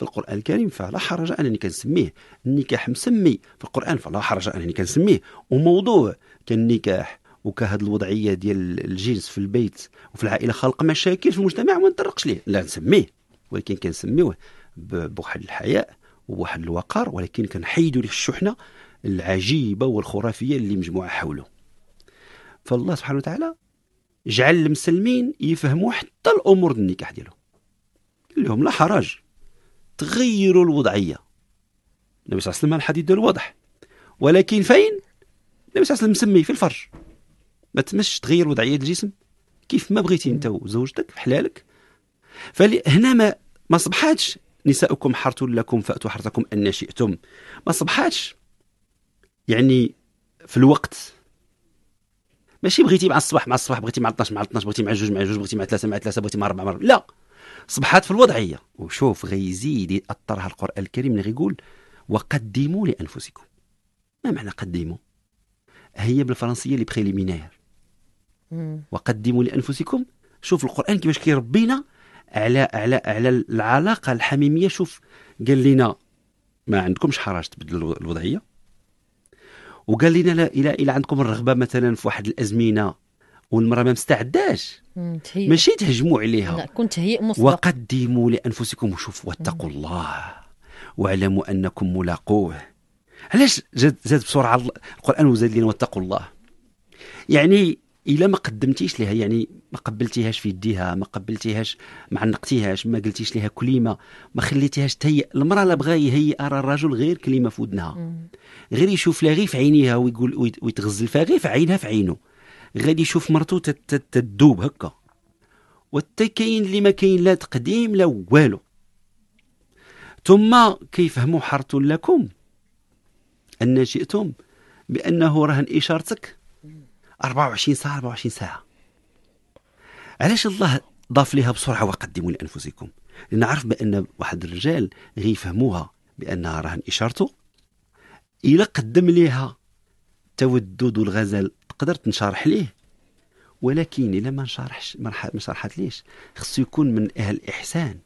في القرآن الكريم فلا حرج أنني كنسميه النكاح مسمي في القرآن فلا حرج أنني كنسميه وموضوع كالنكاح وكهذه الوضعية ديال الجنس في البيت وفي العائلة خلق مشاكل في المجتمع وما نطرقش ليه لا نسميه ولكن كنسميوه بواحد الحياء وواحد الوقار ولكن كنحيدوا ليه الشحنة العجيبة والخرافية اللي مجموعة حوله فالله سبحانه وتعالى جعل المسلمين يفهموا حتى الأمور النكاح ديالهم اللي هم لا حرج تغيروا الوضعيه النبي صلى الله عليه وسلم الحديث ديالو واضح ولكن فين النبي صلى الله عليه وسلم مسمي في الفرج ما تمش تغير وضعيه الجسم كيف ما بغيتي انت وزوجتك حلالك فهنا ما ما صبحاتش نساؤكم حرت لكم فاتوا حرتكم ان شئتم ما صبحاتش يعني في الوقت ماشي بغيتي مع الصباح مع الصباح بغيتي مع 12 مع 12 بغيتي مع 2 مع 2 بغيتي مع 3 مع 3 بغيتي مع 4 مع 4 لا صبحات في الوضعيه وشوف غيزيد ياثرها القران الكريم اللي غيقول وقدموا لانفسكم ما معنى قدموا هي بالفرنسيه لي بريليمينير وقدموا لانفسكم شوف القران كيفاش كيربينا على على على العلاقه الحميميه شوف قال لنا ما عندكمش حراج تبدل الوضعيه وقال لنا لا الى الى عندكم الرغبه مثلا في واحد الازمنه والمراه ما مستعداش ماشي تهجموا عليها كنت هي وقدموا لانفسكم وشوفوا واتقوا الله واعلموا انكم ملاقوه علاش زاد زاد بسرعه القران وزاد لنا واتقوا الله يعني الا ما قدمتيش لها يعني ما قبلتيهاش في يديها ما قبلتيهاش ما عنقتيهاش ما قلتيش لها كلمه ما خليتيهاش تهيئ المراه لا بغا يهيئ راه الرجل غير كلمه في ودنها غير يشوف لها غير في عينيها ويقول ويتغزل فيها غير في عينها في عينه غادي يشوف مرتو تدوب هكا وتا كاين اللي ما كاين لا تقديم لا والو ثم كيفهموا حرت لكم ان شئتم بانه رهن اشارتك 24 ساعه 24 ساعه علاش الله ضاف لها بسرعه وقدموا لانفسكم لان عرف بان واحد الرجال غيفهموها بانها رهن اشارته الا قدم ليها التودد والغزل قدرت نشرح ليه ولكن الا ما نشرحش ما شرحت ليش خصو يكون من اهل الاحسان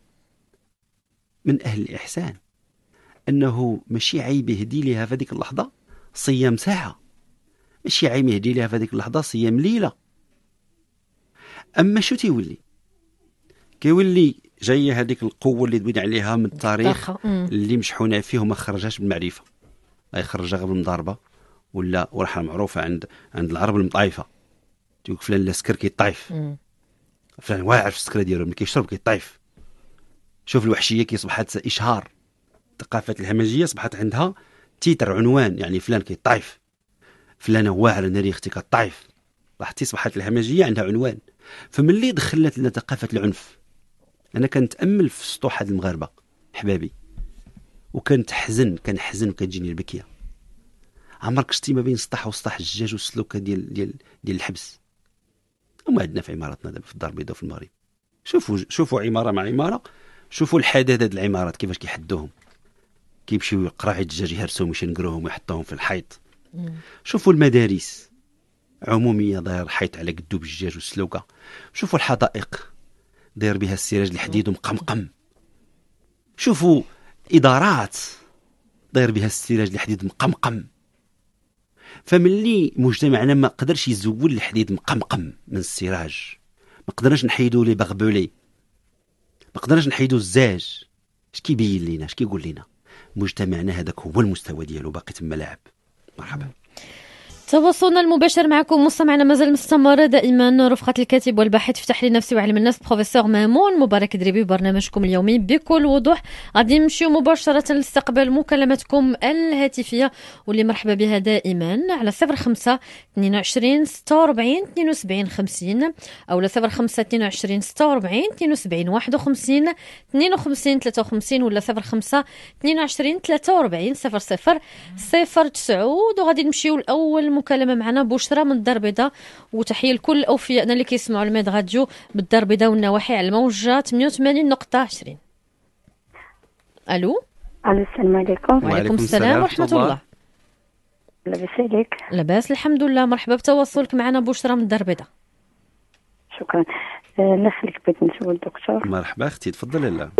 من اهل الاحسان انه ماشي عيب يهدي ليها في هذيك اللحظه صيام ساعه ماشي عيب يهدي ليها في هذيك اللحظه صيام ليله اما شو تيولي كيولي جايه هذيك القوه اللي دوينا عليها من التاريخ اللي مشحونا فيه وما خرجهاش بالمعرفه يخرجها غير بالمضاربه ولا ورحله معروفه عند عند العرب المطايفه تقول فلان لا سكر كيطايف فلان واعر في السكره ديالو ملي كيشرب كيطايف شوف الوحشيه كي صبحت اشهار ثقافه الهمجيه صبحت عندها تيتر عنوان يعني فلان كيطايف فلان واعر انا اختي كطايف لاحظتي صبحت الهمجيه عندها عنوان فملي دخلت لنا ثقافه العنف انا كنتامل في سطوح هاد المغاربه حبابي وكنتحزن كنحزن وكتجيني البكيه عمرك شتي ما بين سطح وسطح الجاج والسلوكه ديال ديال ديال الحبس هما عندنا في عمارتنا دابا في الدار البيضاء في المغرب شوفوا شوفوا عماره مع عماره شوفوا الحداد هاد العمارات كيفاش كيحدوهم كيمشيو قراعي الدجاج يهرسوهم ويشنقروهم ويحطوهم في الحيط شوفوا المدارس عموميه داير حيط على قدو بالجاج والسلوكه شوفوا الحدائق داير بها السراج الحديد ومقمقم شوفوا ادارات داير بها السراج الحديد مقمقم فملي مجتمعنا ما قدرش يزول الحديد مقمقم من السراج ما قدرناش نحيدو لي بغبولي ما قدرناش نحيدو الزاج اش كيبين لينا اش كيقول لينا مجتمعنا هذاك هو المستوى ديالو باقي تما لاعب مرحبا تواصلنا المباشر معكم مستمعنا مازال مستمر دائما رفقة الكاتب والباحث في تحليل نفسي وعلم النفس بروفيسور مامون مبارك دريبي برنامجكم اليومي بكل وضوح غادي نمشيو مباشرة لاستقبال مكالماتكم الهاتفية واللي مرحبا بها دائما على 05 22 46 72 50 أو على 05 22 46 72 51 52 53 ولا 05 22 43 00 09 وغادي نمشيو الأول مكالمة معنا بشرى من الدار البيضاء وتحيه لكل أوفيائنا اللي كيسمعوا الميد راديو بالدار البيضاء والنواحي على الموجه 88 نقطه 20 الو الو السلام عليكم وعليكم السلام ورحمه الله لاباس عليك لاباس الحمد لله مرحبا بتواصلك معنا بشرى من الدار البيضاء شكرا آه، نخليك يخليك نسول الدكتور مرحبا اختي تفضلي لا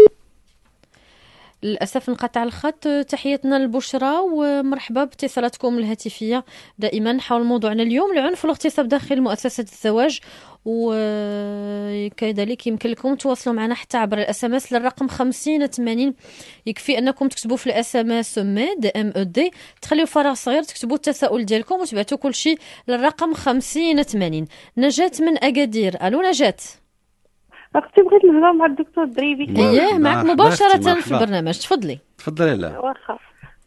للأسف انقطع الخط تحيتنا البشرة ومرحبا باتصالاتكم الهاتفية دائما حول موضوعنا اليوم العنف والاغتصاب داخل مؤسسة الزواج وكذلك يمكن لكم تواصلوا معنا حتى عبر الاس ام اس للرقم 50 80 يكفي انكم تكتبوا في الاس ام اس ميد ام او دي تخليو فراغ صغير تكتبوا التساؤل ديالكم وتبعتوا كل شيء للرقم 50 80 نجاة من اكادير الو نجاة اختي بغيت نهضر مع الدكتور الدريبي اييه معك مباشره في البرنامج تفضلي تفضلي لا واخا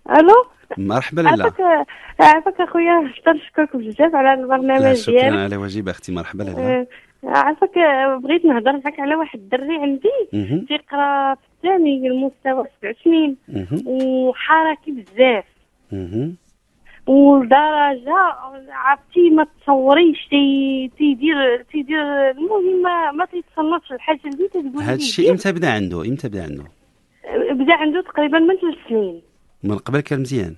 الو مرحبا لالا عافاك عافاك اخويا نشكرك بزاف على البرنامج ديالك شكرا على واجب اختي مرحبا لالا إيه، عافاك بغيت نهضر معك على واحد الدري عندي تيقرا في الثاني المستوى سبع سنين وحركي بزاف ولدرجه عرفتي ما تصوريش تيدير تيدير المهم ما, ما تيتصنفش الحاجه اللي تقول هذا الشيء امتى بدا عنده امتى بدا عنده بدا عنده تقريبا من ثلاث سنين من قبل كان مزيان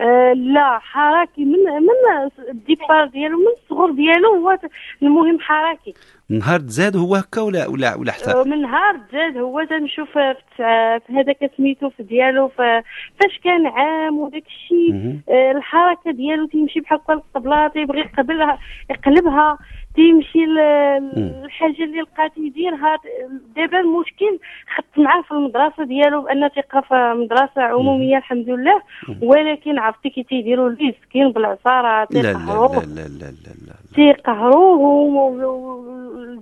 آه، لا حراكي من من الديبار ديالو من الصغر ديالو هو المهم حراكي نهار تزاد هو هكا ولا ولا ولا حتى آه، من نهار تزاد هو تنشوف في, هذاك سميتو في ديالو فاش كان عام وداك الشيء آه، الحركه ديالو تيمشي بحال هكا يبغي يقبلها يقلبها يقلبها تيمشي للحاجه اللي لقات يديرها دابا المشكل خدت معاه في المدرسه ديالو بان تيقرا في مدرسه عموميه الحمد لله ولكن عرفتي كي تيديروا ليه سكين بالعصاره تيقهروه لا لا لا لا تيقهروه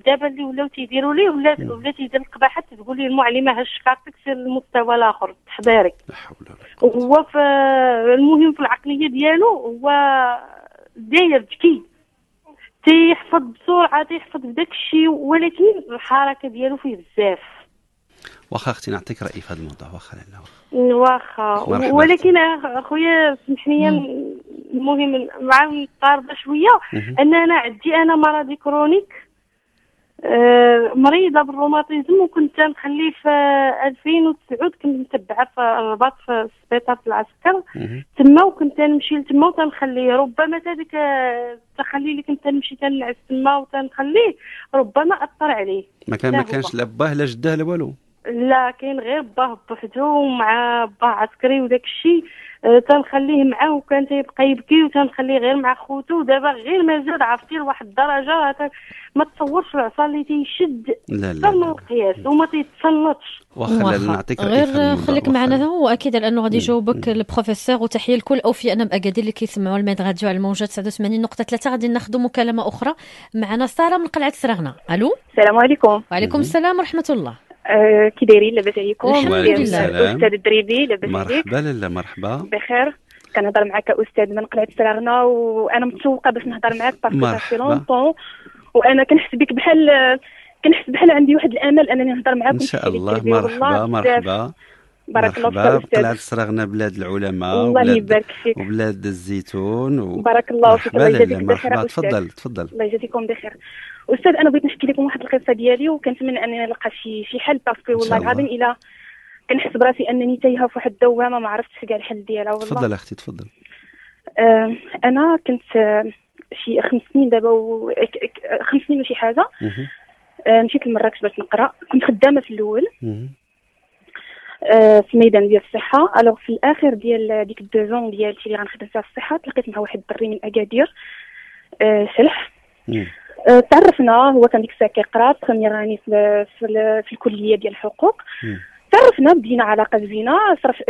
دابا اللي ولاو تيديروا ليه ولا ولا تيدير القباحه تقول لي المعلمه هشقات تكسر المستوى الاخر التحضيري لا حول ولا قوه هو المهم في العقليه ديالو هو داير ذكي تيحفظ بسرعه تيحفظ بداك الشيء ولكن الحركه ديالو فيه بزاف واخا اختي نعطيك رايي في هذا الموضوع واخا لاله واخا ولكن اخويا سمح لي المهم مع الطارده شويه ان انا عندي انا مرضي كرونيك آه، مريضه بالروماتيزم وكنت نخلي في 2009 كنت متبعه في الرباط في السبيطار في العسكر تما وكنت نمشي لتما وتنخليه ربما هذاك التخلي اللي كنت نمشي تنعس تما وتنخليه ربما اثر عليه ما كان ما كانش لا باه لا جداه لا والو لا كاين غير باه بوحدو مع باه عسكري وداك الشيء أه، تنخليه معاه وكان تيبقى يبكي وتنخليه غير مع خوتو ودابا غير مازال عرفتي لواحد الدرجه ما تصورش العصا اللي تيشد لا لا تم القياس وما تيتسلطش واخا نعطيك غير خليك معنا هو اكيد لانه غادي يجاوبك البروفيسور وتحيه لكل انا باكادير اللي كيسمعوا الميد راديو على الموجه ثلاثه غادي ناخذوا مكالمه اخرى معنا ساره من قلعه سرغنه الو السلام عليكم وعليكم السلام ورحمه الله آه كي دايرين لاباس عليكم الاستاذ الدريبي لاباس عليك مرحبا لاله مرحبا بخير كنهضر معك استاذ من قلعه سراغنا وانا متشوقه باش نهضر معك باسكو سي لونطون وانا كنحس بك بحال كنحس بحال عندي واحد الامل انني نهضر معك ان شاء الله مرحبا مرحبا بارك الله فيك قلعة سراغنا بلاد العلماء الله يبارك فيك وبلاد الزيتون و... بارك الله فيك الله يجازيك بخير تفضل تفضل الله يجازيكم بخير استاذ انا بغيت نحكي لكم واحد القصه ديالي وكنتمنى انني نلقى شي شي حل باسكو والله العظيم الى كنحس براسي انني تايهه في واحد الدوامه ما عرفتش كاع الحل ديالها والله تفضل اختي تفضل آه، انا كنت آه، شي خمس سنين دابا و... خمس سنين وشي حاجه آه، مشيت لمراكش باش نقرا كنت خدامه في الاول في ميدان ديال الصحه الوغ في الاخر ديال ديك الدوزون ديالتي اللي غنخدم فيها الصحه تلاقيت مع واحد الدري من اكادير آه شلح أه، تعرفنا هو كان ديك الساعه كيقرا بروميير راني في, في الكليه ديال الحقوق تعرفنا بدينا علاقه زوينه صرف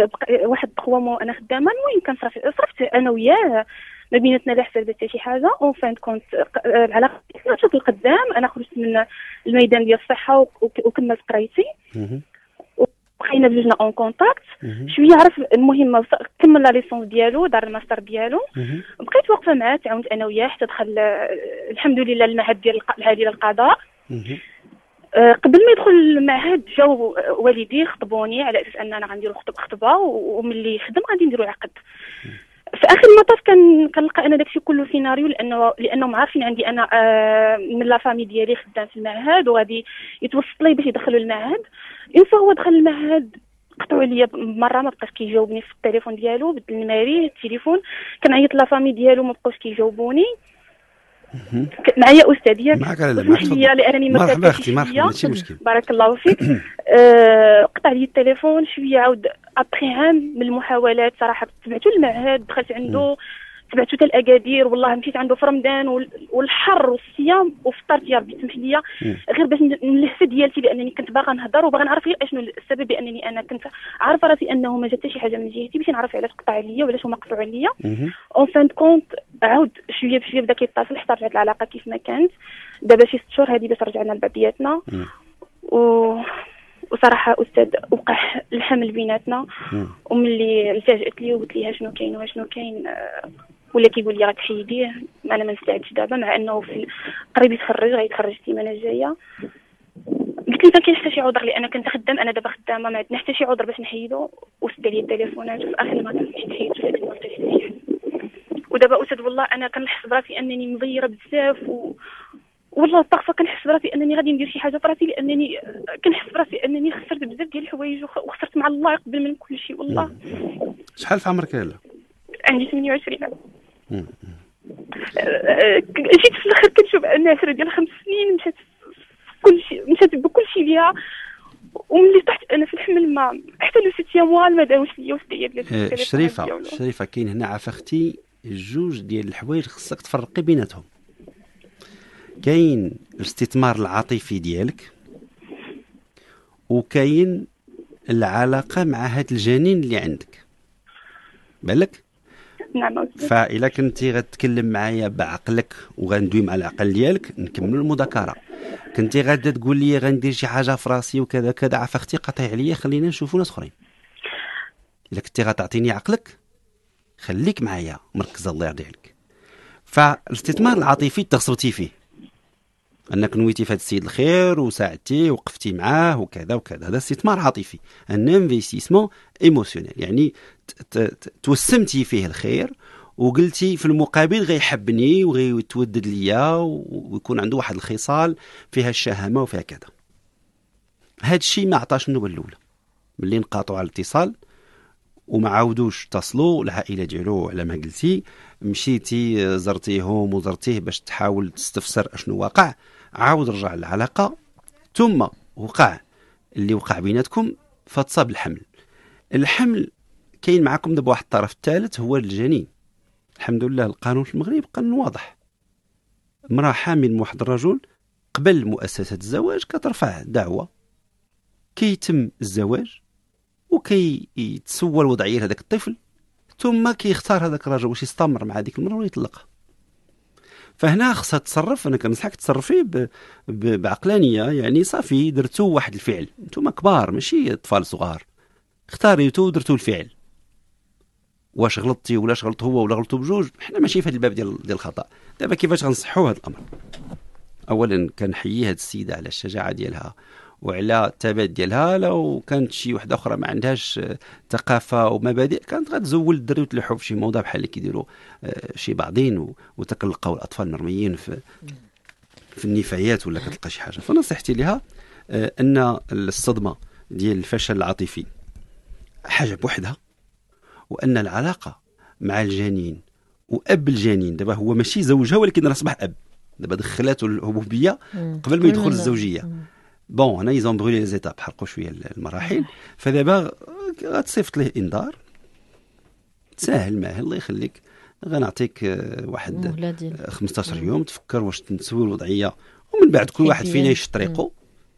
واحد تخوا مو انا خدامه المهم كان صرف صرفت انا وياه ما بيناتنا لا حساب حتى شي حاجه اون فان كونت العلاقه مشات القدام انا خرجت من الميدان ديال الصحه وكملت قرايتي بقينا بجوجنا اون كونتاكت شويه عرف المهم كمل لا ليسونس ديالو دار الماستر ديالو بقيت واقفه معاه تعاونت انا وياه حتى دخل الحمد لله المعهد ديال العالي للقضاء آه، قبل ما يدخل المعهد جاو والدي خطبوني على اساس ان انا غنديرو خطبه وملي يخدم غادي نديرو عقد في اخر المطاف كان كنلقى انا داكشي كله سيناريو لانه لانهم عارفين عندي انا آه، من لا فامي ديالي خدام في المعهد وغادي يتوسط لي باش يدخلوا المعهد اون هو دخل المعهد قطعوا ليا مره ما بقاش كيجاوبني في التليفون ديالو بدل ماريه التليفون كنعيط لافامي ديالو ما بقاوش كيجاوبوني معايا معايا ياك معك على لانني مرحبا اختي مرحبا ماشي مشكل بارك الله فيك آه قطع لي التليفون شويه عاود ابخي عام من المحاولات صراحه سمعتو المعهد دخلت عنده تبعتو حتى الاكادير والله مشيت عنده في رمضان والحر والصيام وفطرت يا ربي تسمح لي غير باش نلهف ديالتي بانني كنت باغا نهضر وباغا نعرف غير اشنو السبب بانني انا كنت عارفه راسي انه ما جات شي حاجه من جهتي باش نعرف علاش قطع عليا وعلاش هما قطعوا عليا اون فان كونت عاود شويه بشويه بدا كيتصل حتى رجعت العلاقه كيف ما كانت دابا شي ست شهور هادي باش رجعنا لبعضياتنا و وصراحه استاذ وقع الحمل بيناتنا وملي التجأت لي وقلت ليها شنو كاين وشنو كاين آه، ولا كيقول لي راك حيديه انا ما نستعدش دابا مع انه في قريب يتخرج غيتخرج السيمانه الجايه قلت لي ما حتى شي عذر لان كنت خدام انا دابا خدامه ما عندنا حتى شي عذر باش نحيدو وسد لي التليفونات وفي اخر ما كنتش تحيد في هذيك ودابا اسد والله انا كنحس براسي انني مضيره بزاف و... والله الطاقه كنحس براسي انني غادي ندير شي حاجه براسي لانني كنحس براسي انني خسرت بزاف ديال الحوايج وخسرت مع الله قبل من كل شيء والله نعم. شحال في عمرك هلا عندي 28 عام جيت في الاخر كتشوف ان اسره ديال خمس سنين مشات كل شيء مشات بكل شيء ليها وملي طحت انا في الحمل ما حتى لو ست ايام ما داروش ليا واش ديال إيه، شريفه شريفه كاين هنا عفختي جوج ديال الحوايج خصك تفرقي بيناتهم كاين الاستثمار العاطفي ديالك وكاين العلاقه مع هذا الجنين اللي عندك بالك نعم فإلا كنتي غتكلم معايا بعقلك وغندوي مع العقل ديالك نكملوا المذاكره كنتي غادا تقول لي غندير شي حاجه في راسي وكذا كذا اختي قطعي عليا خلينا نشوفوا ناس اخرين الا كنتي غتعطيني عقلك خليك معايا مركزه الله يرضي عليك فالاستثمار العاطفي تغصبتي فيه انك نويتي في هذا السيد الخير وساعدتيه وقفتي معاه وكذا وكذا هذا استثمار عاطفي ان انفستيسمون ايموسيونيل يعني توسمتي فيه الخير وقلتي في المقابل غيحبني وغيتودد ليا ويكون عنده واحد الخصال فيها الشهامه وفيها كذا هذا الشيء ما عطاش النوبه الاولى ملي انقطعوا على الاتصال وما عاودوش اتصلوا العائله ديالو على ما قلتي مشيتي زرتيهم وزرتيه باش تحاول تستفسر اشنو واقع عاود رجع للعلاقه ثم وقع اللي وقع بيناتكم فتصاب الحمل الحمل كاين معكم دابا واحد الطرف الثالث هو الجنين الحمد لله القانون في المغرب قانون واضح امراه حامل من واحد الرجل قبل مؤسسه الزواج كترفع دعوه كيتم الزواج يتسوى الوضعيه لهذاك الطفل ثم كيختار هذاك الرجل واش يستمر مع هذيك المراه ولا يطلقها فهنا خصها تتصرف انا كنصحك تصرفي بعقلانيه يعني صافي درتو واحد الفعل نتوما كبار ماشي اطفال صغار اختاريتو ودرتو الفعل واش غلطتي ولا غلط هو ولا غلطوا بجوج حنا ماشي في هذا الباب ديال ديال الخطا دابا كيفاش غنصحوا هذا الامر اولا كنحيي هذه السيده على الشجاعه ديالها وعلى الثبات ديالها لو كانت شي وحده اخرى ما عندهاش آه، ثقافه ومبادئ كانت غتزول الدري وتلوحو في شي موضوع بحال اللي كيديروا آه، شي بعضين وتقلقوا الاطفال المرميين في في النفايات ولا كتلقى شي حاجه فنصيحتي لها آه، ان الصدمه ديال الفشل العاطفي حاجه بوحدها وان العلاقه مع الجنين واب الجنين دابا هو ماشي زوجها ولكن راه اصبح اب دابا دخلاتو الابوبيه قبل ما يدخل الزوجيه بون هنا ايزون بغولي لي زيتاب حرقوا شويه المراحل فدابا غتصيفط ليه انذار تساهل معاه الله يخليك غنعطيك آه، واحد 15 آه، يوم تفكر واش تنسوي الوضعيه ومن بعد كل واحد فينا يشط طريقه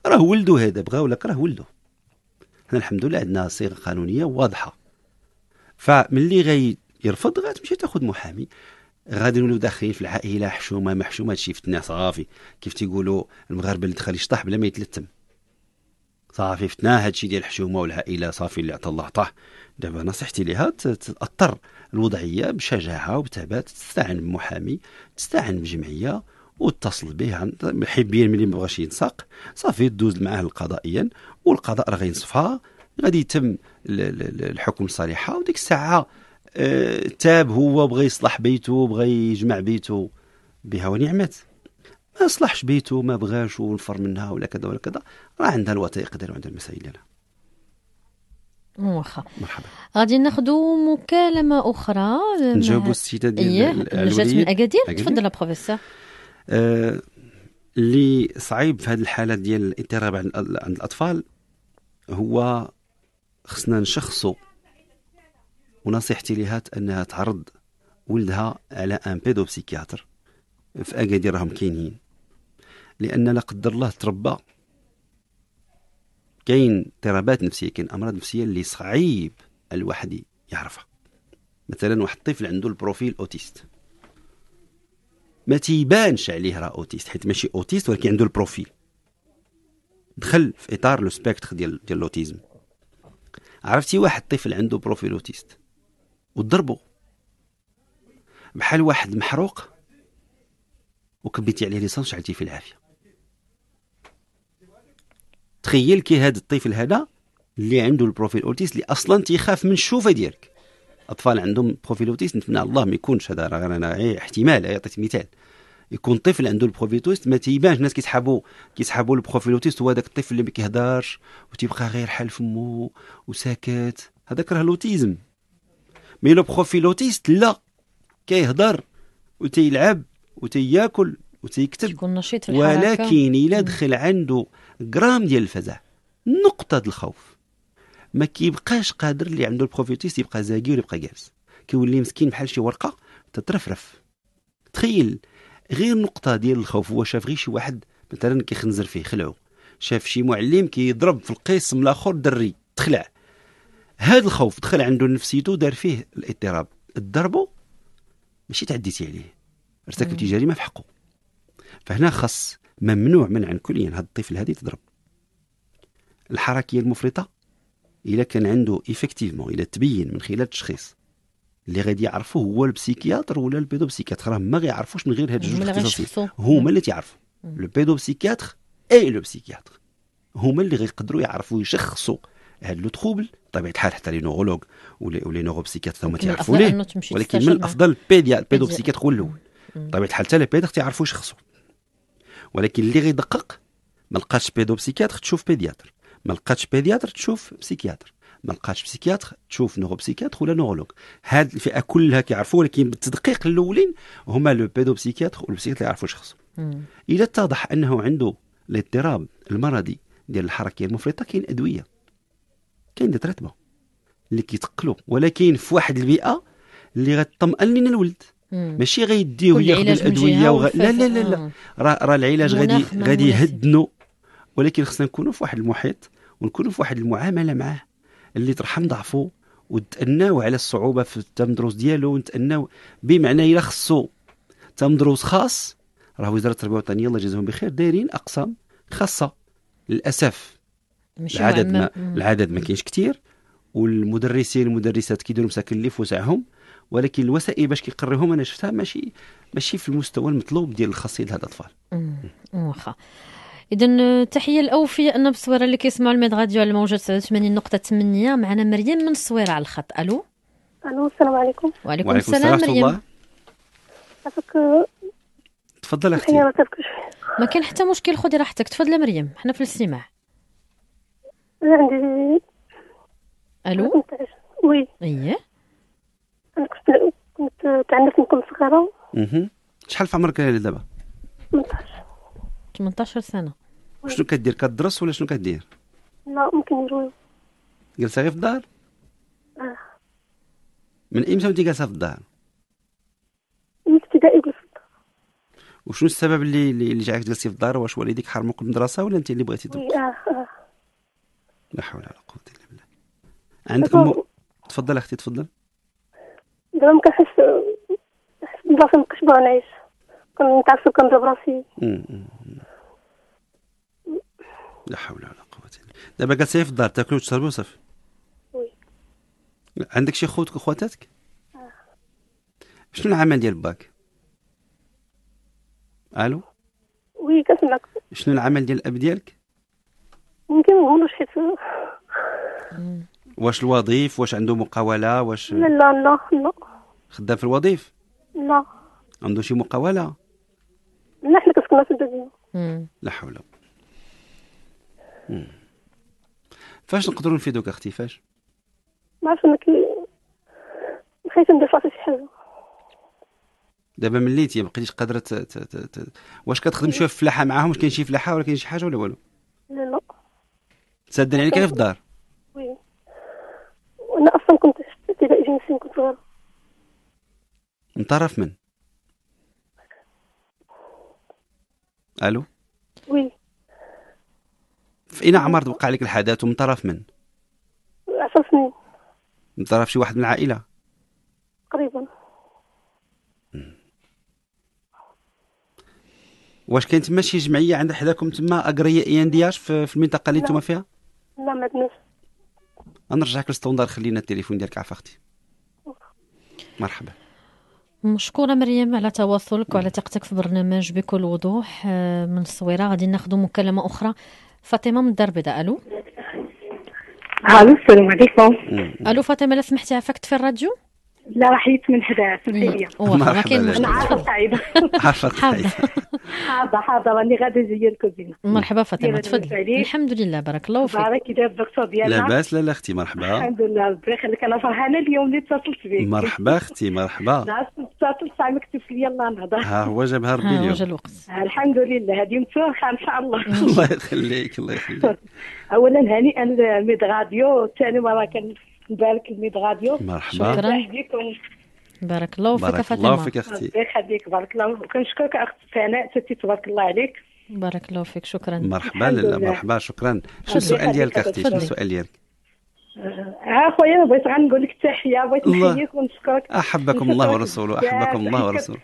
راه ولده هذا بغا ولا كره ولده حنا الحمد لله عندنا صيغه قانونيه واضحه فملي غي يرفض غتمشي تاخذ محامي غادي نولو داخلين في العائله حشومه محشومه هادشي فتنه صافي كيف تيقولوا المغاربه اللي دخل يشطح بلا ما يتلتم صافي فتنا هادشي ديال الحشومه والعائله صافي اللي عطى الله عطاه دابا نصيحتي ليها تاثر الوضعيه بشجاعه وبثبات تستعن بمحامي تستعن بجمعيه واتصل به حبيا ملي ما بغاش ينساق صافي دوز معاه القضائيا والقضاء راه غينصفها غادي يتم الحكم الصريحه وديك الساعه آه، تاب هو بغى يصلح بيته بغى يجمع بيته بها ونعمت ما صلحش بيته ما بغاش ونفر منها ولا كذا ولا كذا راه عندها الوثائق ديالها وعندها المسائل ديالها واخا مرحبا غادي ناخذ مكالمه اخرى نجاوبوا السيده ديال إيه، جات من اكادير تفضل بروفيسور آه، اللي صعيب في هذه الحاله ديال الاضطراب عند الاطفال هو خصنا نشخصو ونصيحتي ليها انها تعرض ولدها على ان بيدو بسيكياتر في اكادير راهم كاينين لان لا قدر الله تربى كاين اضطرابات نفسيه كاين امراض نفسيه اللي صعيب الواحد يعرفها مثلا واحد الطفل عنده البروفيل اوتيست ما تيبانش عليه راه اوتيست حيت ماشي اوتيست ولكن عنده البروفيل دخل في اطار لو سبيكتر ديال ديال الاوتيزم عرفتي واحد طفل عنده بروفيل اوتيست وضربه بحال واحد محروق وكبيتي عليه ليسانس شعلتي فيه العافيه تخيل كي هذا الطفل هذا اللي عنده البروفيل اوتيست اللي اصلا تيخاف من الشوفه ديالك اطفال عندهم بروفيل اوتيست نتمنى الله ما يكونش هذا راه انا غير احتمال يعطيك مثال يكون طفل عنده البروفيتوست ما تيبانش الناس كيسحبوا كيسحبوا البروفيلوتيست هو داك الطفل اللي ما كيهضرش وتيبقى غير حال فمو وساكت هذاك راه لوتيزم مي لو بروفيلوتيست لا كيهضر وتيلعب وتياكل وتيكتب يكون نشيط في ولكن الا دخل عنده غرام ديال الفزع نقطه ديال الخوف ما كيبقاش قادر اللي عنده البروفيتيست يبقى زاكي ولا يبقى جالس كيولي مسكين بحال شي ورقه تترفرف تخيل غير نقطه ديال الخوف هو شاف غير شي واحد مثلا كيخنزر فيه خلعو شاف شي معلم كيضرب في القسم الاخر دري تخلع هذا الخوف دخل عنده نفسيته دار فيه الاضطراب ضربه ماشي تعديتي عليه ارتكبتي جريمه في حقه فهنا خاص ممنوع منعا كليا يعني هذا الطفل هذه تضرب الحركيه المفرطه الا كان عنده ايفيكتيفمون الا تبين من خلال التشخيص اللي غادي يعرفوا هو البسيكياتر ولا البيدو بسيكياتر راه ما غيعرفوش من غير هاد الجوج الاختصاصيين هما اللي تيعرفوا لو بيدو بسيكياتر اي لو بسيكياتر هما اللي غيقدروا يعرفوا يشخصوا هاد لو تروبل بطبيعه الحال حتى لي نورولوج ولي بسيكياتر هما تيعرفوا ليه ولكن من الافضل البيديا البيدو بسيكياتر هو الاول بطبيعه الحال حتى لي بيدو تيعرفوا يشخصوا ولكن اللي غيدقق ما لقاش بيدو بسيكياتر تشوف بيدياتر ما لقاتش بيدياتر تشوف بسيكياتر ما لقاتش بسيكياتر تشوف نورو بسيكياتر ولا نورولوج هاد الفئه كلها كيعرفوا ولكن بالتدقيق الاولين هما لو بيدو بسيكياتر والبسيكياتر اللي يعرفوا شخص الا اتضح انه عنده الاضطراب المرضي ديال الحركيه المفرطه كاين ادويه كاين دي تريتمون اللي كيتقلوا ولكن في واحد البيئه اللي غتطمئن لنا الولد ماشي غيديه ياخذ الادويه وغ... لا لا لا لا آه. راه را العلاج غادي غادي يهدنو ولكن خصنا نكونوا في واحد المحيط ونكونوا في واحد المعامله معاه اللي ترحم ضعفو ونتأناو على الصعوبة في التمدروس ديالو ونتأناو بمعنى إلا خصو تمدروس خاص راه وزارة التربية الوطنية الله يجازيهم بخير دايرين أقسام خاصة للأسف العدد ما العدد ما كاينش كثير والمدرسين والمدرسات كيديروا مساكن اللي في ولكن الوسائل باش كيقريوهم انا شفتها ماشي ماشي في المستوى المطلوب ديال الخاص لهاد الاطفال واخا اذا آه، تحيه أنا بصويرة اللي كيسمعوا الميد غاديو على الموجه 89 نقطه 8 معنا مريم من الصويره على الخط الو الو السلام عليكم وعليكم, وعليكم السلام مريم عفاك تفضل اختي ما كان حتى مشكل خذي راحتك تفضلي مريم حنا في الاستماع عندي الو وي ايه انا كنت كنت تعنفت من صغيره اها شحال في عمرك دابا 18 18 سنه شنو كدير كدرس ولا شنو كدير لا ممكن نروي جالسه غير في الدار اه من امتى وانت جالسه في الدار من ابتدائي جلست في الدار وشنو السبب اللي اللي جعلك تجلسي في الدار واش والديك حرموك من المدرسه ولا انت اللي بغيتي تبقى اه اه لا حول ولا قوه الا بالله عندك مو... تفضل اختي تفضل دابا كنحس نحس براسي مكشبه نعيش كنتعصب كنضرب راسي أمم، أمم. لا حول ولا قوة إلا دابا جالسة في الدار تاكلوا وتشربوا وصافي عندك شي خوتك وخواتاتك آه. شنو العمل ديال باك الو وي كسمعك شنو العمل ديال الاب ديالك ممكن نقولوش حيت واش الوظيف واش عنده مقاوله واش لا لا لا لا خدام في الوظيف لا عنده شي مقاوله لا حنا كنسكنو في الدنيا لا حول ولا قوة فاش نقدروا نفيدوك اختي فاش ما كي بقيت ندير في شي حاجه دابا مليتي ما بقيتيش قادره ت... ت... ت... ت... واش كتخدم شويه في فلاحه معاهم واش كاين شي فلاحه ولا كاين شي حاجه ولا والو لا لا تسدن عليك انا في الدار وي وانا اصلا كنت ابتدائي نسيم كنت صغيره من طرف من الو وي في اين عمر وقع لك الحادث ومن طرف من؟ 10 سنين من طرف شي واحد من العائله؟ تقريبا واش كاين تما شي جمعيه عند حداكم تما اغرية اندياش في المنطقه اللي نتوما فيها؟ لا ما عندناش غنرجعك للستوندار خلينا التليفون ديالك عفا اختي مرحبا مشكورة مريم على تواصلك وعلى ثقتك في برنامج بكل وضوح آه، من الصويرة غادي ناخذ مكالمة أخرى فاطمه من الدار البيضاء الو الو السلام عليكم الو فاطمه لو سمحتي عفاك في الراديو لا رحيت من هنا سمحي لي انا عارفه سعيده صعيبه حاضر حاضر راني غادي نجي لكم مرحبا فاطمه تفضلي الحمد لله بارك الله فيك بارك الله الدكتور ديالنا لاباس لا لا اختي مرحبا الحمد لله ربي يخليك انا فرحانه اليوم اللي اتصلت بك مرحبا اختي مرحبا اتصلت ساعه مكتوب لي الله نهضر ها هو جابها ربي اليوم الوقت آه، الحمد لله هذه متوخه ان شاء الله الله يخليك الله يخليك اولا هنيئا ميد راديو ثاني مره كنفكر مبارك الميد راديو مرحبا شكرا بكم بارك الله فيك بارك فاطمه الله فيك اختي يخليك بارك الله وكنشكرك اخت فناء ستي تبارك الله عليك بارك الله فيك شكرا مرحبا لاله مرحبا شكرا شنو السؤال ديالك اختي شنو السؤال ديالك اه, آه، خويا بغيت غنقول لك التحيه بغيت نحييك ونشكرك احبكم الله ورسوله احبكم الله ورسوله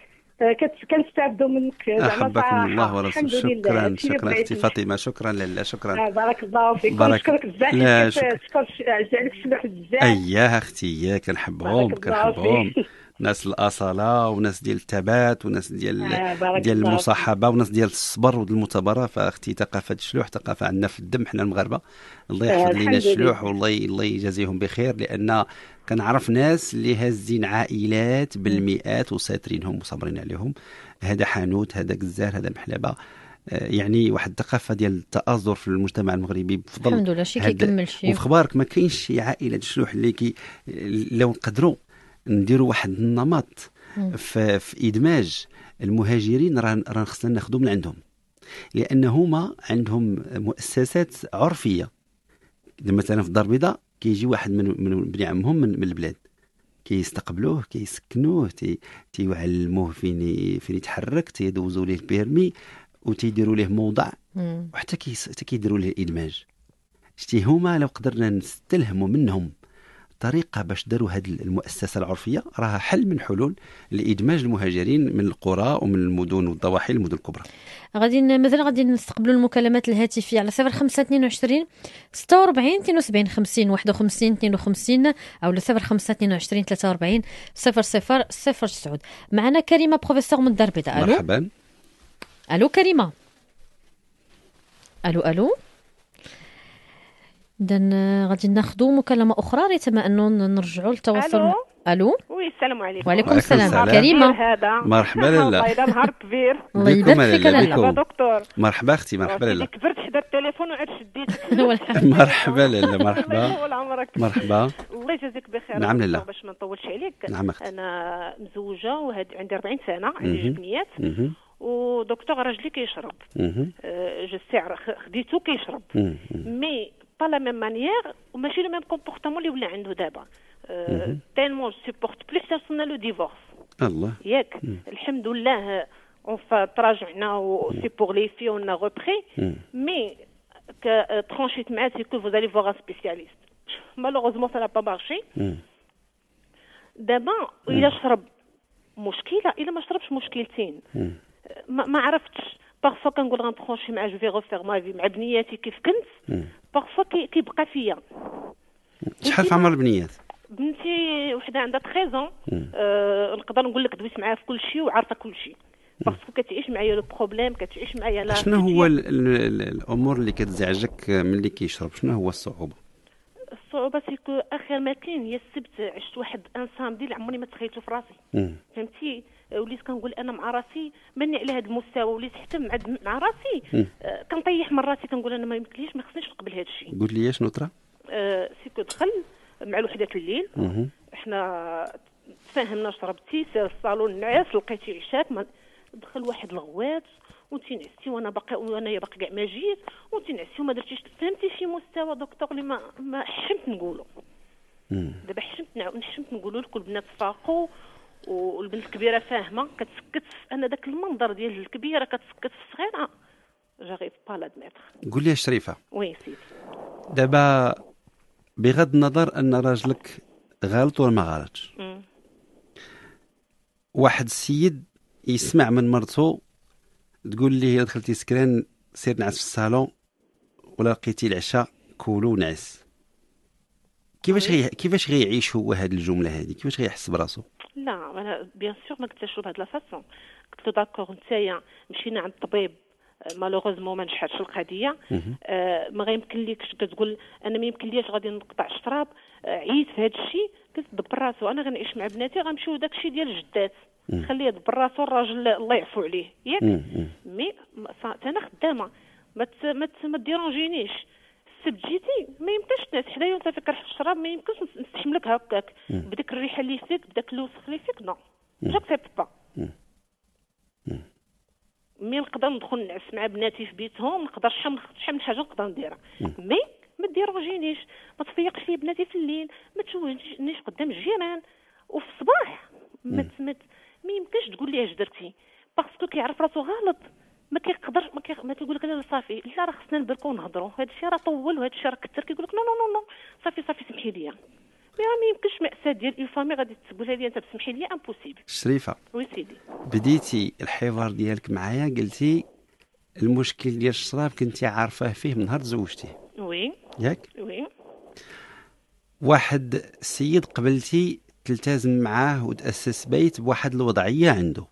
كنستافدوا منك زعما الله ورسوله شكرا شكرا اختي فاطمه شكرا لاله شكرا آه، بارك الله فيك بارك الله بزاف شكرا شكرا عليك السماح بزاف اييه اختي كنحبهم كنحبهم ناس الاصاله وناس ديال الثبات وناس ديال آه ديال المصاحبه وناس ديال الصبر والمثابره فاختي ثقافه الشلوح ثقافه عندنا في الدم حنا المغاربه الله آه، يحفظ لنا الشلوح والله الله يجازيهم بخير لان كنعرف ناس اللي هازين عائلات بالمئات وساترينهم وصابرين عليهم هذا حانوت هذا جزار هذا محلبه آه، يعني واحد الثقافه ديال التآزر في المجتمع المغربي بفضل الحمد لله شي كيكمل شي وفي اخبارك ما كاينش شي عائله شلوح اللي كي لو قدروا نديروا واحد النمط في, في ادماج المهاجرين راه خصنا ناخذوا من عندهم لان هما عندهم مؤسسات عرفيه مثلا في الدار البيضاء كيجي واحد من من بني عمهم من, من البلاد كيستقبلوه كيسكنوه تي تيعلموه فين فين يتحرك تيدوزوا ليه البيرمي وتيديروا ليه موضع وحتى كيديروا ليه الادماج شتي هما لو قدرنا نستلهموا منهم الطريقه باش داروا هذه المؤسسه العرفيه راها حل من حلول لادماج المهاجرين من القرى ومن المدن والضواحي المدن الكبرى غادي مازال غادي نستقبلوا المكالمات الهاتفيه على 0522 46 72 50 51 52 او 0522 43 00 09 معنا كريمه بروفيسور من الدار البيضاء مرحبا الو كريمه الو الو اذا غادي ناخذ مكالمه اخرى ريتما انه نرجعوا للتواصل الو الو وي السلام عليكم وعليكم السلام كريمه مرحبا لالا والله نهار كبير الله يبارك فيك لالا دكتور مرحبا اختي مرحبا لالا كبرت حدا التليفون وعاد شديت مرحبا لالا مرحبا مرحبا الله يجازيك بخير نعم لالا باش ما نطولش عليك نعم اختي انا مزوجه وهاد عندي 40 سنه عندي بنيات ودكتور راجلي كيشرب آه، جو السعر خديته كيشرب مي با لا ميم مانيير وماشي لو ميم كومبورتمون اللي ولا عنده دابا تيلمون سيبورت بلو حتى وصلنا لو ديفورس الله ياك الحمد لله اون تراجعنا وسي بور لي في اون ريبري مي ترانشيت معاه سي كو فو زالي فوغ ان سبيسياليست مالوغوزمون سا با مارشي دابا الا شرب مشكله الا ما شربش مشكلتين ما, عرفتش عرفتش فوا كنقول غنتخونشي مع جو في غوفيغ ما في مع بنياتي كيف كنت الغرفه كيبقى فيا شحال في عمر البنيات بنتي وحده عندها 13 آه نقدر نقول لك دويت معاها في كل شيء وعارفه كل شيء باسكو كتعيش معايا لو بروبليم كتعيش معايا لا شنو هو الامور اللي كتزعجك ملي كيشرب شنو هو الصعوبه الصعوبه سيكو اخر ما كاين هي السبت عشت واحد ان سامدي اللي عمري ما تخيلته في راسي فهمتي وليت كنقول انا مع راسي ماني على هذا المستوى وليت حتى مع راسي آه، كنطيح من راسي كنقول انا ما يمكنليش ما خصنيش نقبل هذا الشيء قول لي شنو طرا آه، سيكو دخل مع الوحدة الليل احنا تفاهمنا شربتي سير الصالون نعس لقيتي عشاك دخل واحد الغوات نعستي وانا باقي وانا باقي كاع ما جيت نعستي وما درتيش فهمتي شي مستوى دكتور اللي ما ما حشمت نقولو دابا حشمت نحشمت نقولوا لكل البنات فاقوا والبنت الكبيره فاهمه كتسكت انا داك المنظر ديال الكبيره كتسكت في الصغيره جاريف با لا قول لي شريفه وي سيدي دابا بغض النظر ان راجلك غلط ولا ما غلطش واحد السيد يسمع من مرته تقول لي دخلتي سكران سير نعس في الصالون ولا لقيتي العشاء كولو ونعس كيفاش غي كيفاش غيعيش هو هذه الجمله هذه كيفاش غيحس براسو لا انا بيان سور ما قلتلهاش بهاد لا فاسون قلت له داكور نتايا مشينا عند الطبيب مالوغوزمون ما نجحتش القضيه آه، ما غيمكن ليكش كتقول انا ما يمكن ليش غادي نقطع الشراب آه، عييت في هذا الشيء قلت دبر راسو انا غنعيش مع بناتي غنمشيو داك الشيء ديال الجدات خليه يدبر راسو الراجل الله يعفو عليه ياك مي انا خدامه ما ما ديرونجينيش حسب جيتي ما يمكنش الناس حدايا وانت فيك ريحه الشراب ما يمكنش نستحملك هكاك بديك الريحه اللي فيك بداك الوسخ اللي فيك نو جاكسبت با مي نقدر ندخل نعس مع بناتي في بيتهم نقدر شحال شحال من حاجه نقدر نديرها مي ما ديروجينيش ما تفيقش لي بناتي في الليل ما تشوهنيش قدام الجيران وفي الصباح ما ما يمكنش تقول لي اش درتي باسكو كيعرف راسو غلط ما كيقدر ما, كي... ما كيقول لك لا صافي لا راه خصنا نبركو ونهضروا هذا الشيء راه طول وهذا الشيء راه كثر كيقول لك نو نو نو نو صافي صافي سمحي لي ما يمكنش مأساة ديال اون فامي غادي تقولها لي انت سمحي لي امبوسيبل شريفة وي سيدي بديتي الحوار ديالك معايا قلتي المشكل ديال الشراب كنتي عارفاه فيه من نهار تزوجتي وي ياك وي واحد السيد قبلتي تلتزم معاه وتأسس بيت بواحد الوضعية عنده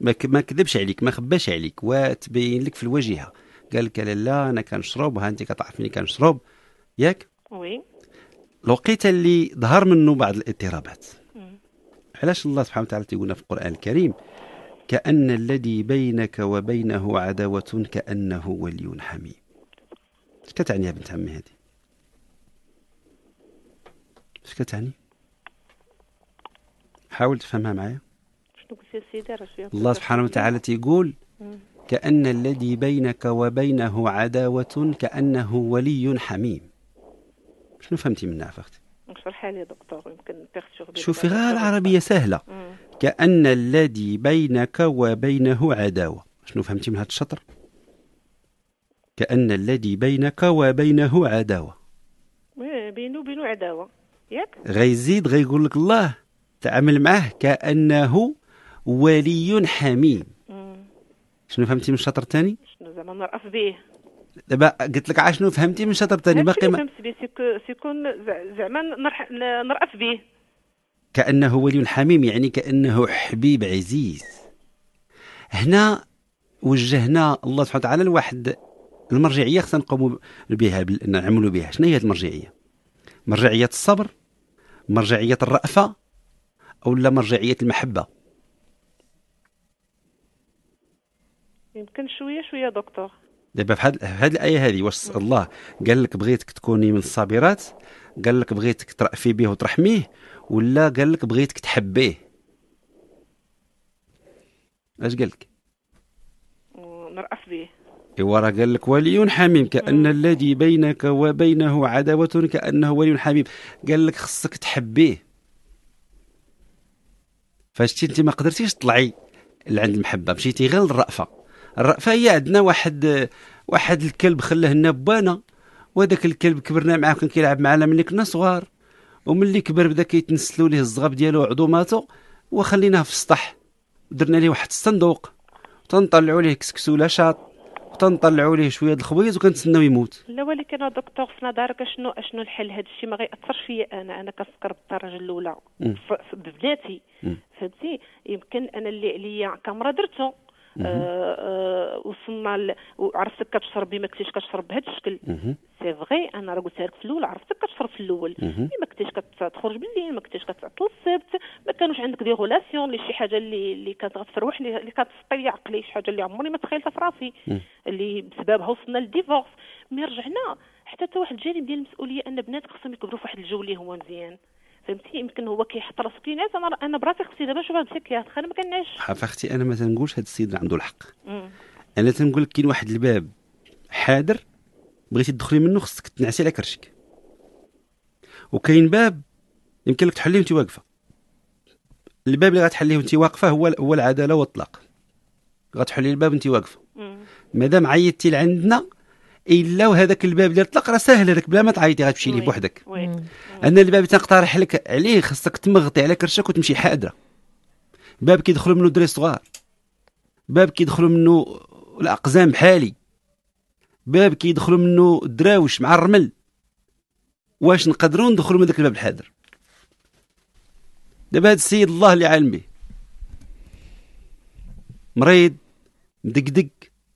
ما ما كذبش عليك ما خباش عليك وتبين لك في الواجهه قال لك لا انا كنشرب ها انت كتعرفيني كنشرب ياك وي لقيت اللي ظهر منه بعض الاضطرابات علاش الله سبحانه وتعالى تيقولنا في القران الكريم كأن الذي بينك وبينه عداوة كأنه ولي حميم اش كتعني يا بنت عمي هذه اش كتعني حاول تفهمها معايا الله سبحانه وتعالى تيقول كأن الذي بينك وبينه عداوة كأنه ولي حميم شنو فهمتي منها فختي شرحها لي دكتور يمكن شوفي غير العربية سهلة كأن الذي بينك وبينه عداوة شنو فهمتي من هذا الشطر كأن الذي بينك وبينه عداوة بينه وبينه عداوة ياك غيزيد غيقول لك الله تعامل معاه كأنه ولي حميم شنو فهمتي من الشطر الثاني؟ شنو زعما نرأف به دابا قلت لك شنو فهمتي من الشطر الثاني باقي ما فهمت به سيكون زعما نرأف به كأنه ولي حميم يعني كأنه حبيب عزيز هنا وجهنا الله سبحانه وتعالى لواحد المرجعيه خصنا نقوموا بها نعملوا بها شنو هي المرجعيه مرجعيه الصبر مرجعيه الرأفه او لا مرجعيه المحبه يمكن شويه شويه دكتور دابا في هذه الايه هذه واش الله قال لك بغيتك تكوني من الصابرات قال لك بغيتك ترأفي به وترحميه ولا قال لك بغيتك تحبيه اش قال لك نرأف به ايوا راه قال لك ولي حميم كان الذي بينك وبينه عداوه كانه ولي حميم قال لك خصك تحبيه فاش انت ما قدرتيش تطلعي لعند المحبه مشيتي غير للرأفه فهي عندنا واحد واحد الكلب خلاه لنا بوانا وهذاك الكلب كبرنا معاه كان كيلعب معنا ملي كنا صغار وملي كبر بدا كيتنسلوا ليه الزغب ديالو وعظوماتو وخليناه في السطح درنا ليه واحد الصندوق تنطلعوا ليه ولا شاط تنطلعوا ليه شويه د الخبيز وكنتسناو يموت لا ولكن دكتور في نظرك شنو شنو الحل هذا الشيء ما غيأثرش فيا انا انا كنفكر بالدرجه الاولى بذاتي فهمتي يمكن انا اللي عليا كامرة درته آه، آه، وصلنا وعرفتك كتشربي ما كنتيش كتشرب بهذا الشكل سي فغي انا راه قلتها لك في الاول عرفتك كتشرب في الاول ما كنتيش كتخرج بالليل ما كنتيش كتعطل السبت ما كانوش عندك دي غولاسيون لشي شي حاجه اللي اللي كانت غتفروح اللي كتسطي عقلي شي حاجه اللي عمري ما تخيلتها في راسي اللي بسببها وصلنا للديفورس مي رجعنا حتى حتى واحد الجانب ديال المسؤوليه ان بناتك خصهم يكبروا في واحد الجو اللي هو مزيان فهمتي يمكن هو كيحط راسو كينعس انا انا براسي خصني دابا نشوف هاد الشيء كيعطيك انا ما كنعيش اختي انا ما تنقولش هاد السيد اللي عنده الحق مم. انا تنقول لك كاين واحد الباب حاضر بغيتي تدخلي منه خصك تنعسي على كرشك وكاين باب يمكن لك تحليه وانت واقفه الباب اللي غتحليه وانت واقفه هو هو العداله والطلاق غتحلي الباب وانت واقفه مادام عيطتي لعندنا الا وهذاك الباب اللي طلق راه ساهل هذاك بلا ما تعيطي غتمشي ليه بوحدك انا الباب تنقترح لك عليه خصك تمغطي على كرشك وتمشي حاده باب كيدخلوا منه دري صغار باب كيدخلوا منه الاقزام حالي باب كيدخلوا منه الدراوش مع الرمل واش نقدروا ندخلوا من ذاك الباب الحاضر دابا هذا السيد الله اللي عالم به مريض مدقدق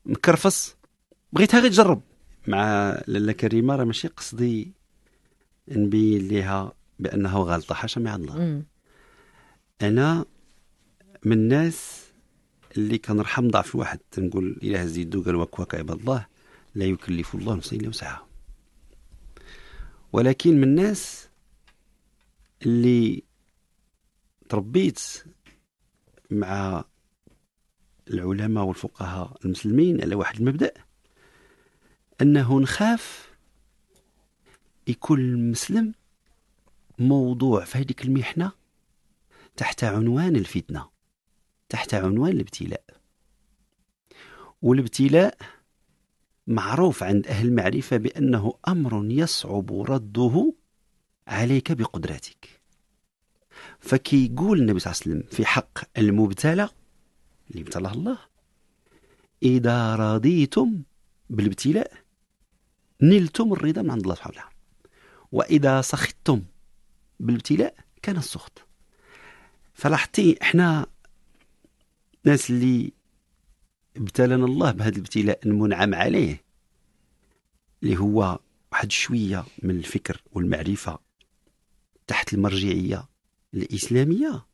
مكرفص بغيتها غير تجرب مع لاله كريمه راه ماشي قصدي نبين ليها بانها غلطه حاشا مع الله انا من الناس اللي كنرحم ضعف الواحد تنقول اله زيدو قال وكواك عباد الله لا يكلف الله نفسا الا وسعها ولكن من الناس اللي تربيت مع العلماء والفقهاء المسلمين على واحد المبدأ أنه نخاف يكون المسلم موضوع في هذيك المحنة تحت عنوان الفتنة تحت عنوان الابتلاء والابتلاء معروف عند أهل المعرفة بأنه أمر يصعب رده عليك بقدرتك فكي يقول النبي صلى الله عليه وسلم في حق المبتلى اللي ابتلاه الله إذا رضيتم بالابتلاء نلتم الرضا من عند الله سبحانه وتعالى وإذا سخطتم بالابتلاء كان السخط فلاحظتي احنا الناس اللي ابتلانا الله بهذا الابتلاء المنعم عليه اللي هو واحد شويه من الفكر والمعرفه تحت المرجعيه الاسلاميه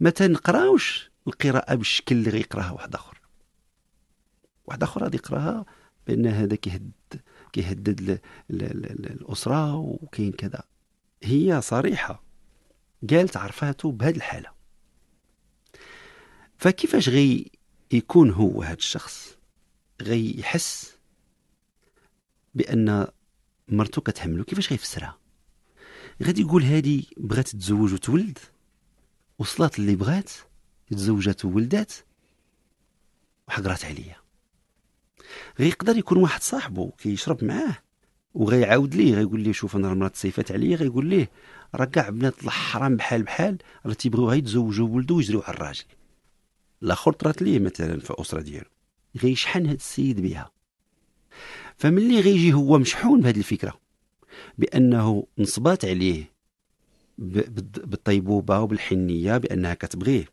ما تنقراوش القراءه بالشكل اللي غيقراها واحد اخر واحد اخر غادي يقراها بان هذا كيهدد كيهدد الاسره وكاين كذا هي صريحه قالت عرفاتو بهاد الحاله فكيفاش غي يكون هو هاد الشخص غي يحس بان مرتو كتحملو كيفاش غيفسرها غادي يقول هادي بغات تتزوج وتولد وصلات اللي بغات تزوجات وولدات وحقرات عليا غيقدر يكون واحد صاحبه كيشرب معاه وغيعاود ليه غيقول ليه شوف انا المرات صيفات عليا غيقول ليه راه كاع بنات الحرام بحال بحال راه تيبغيو يتزوجوا ولدو ويجريو على الراجل الاخر طرات ليه مثلا في الاسره ديالو غيشحن هذا السيد بها فملي غيجي هو مشحون بهذه الفكره بانه نصبات عليه بالطيبوبه وبالحنيه بانها كتبغيه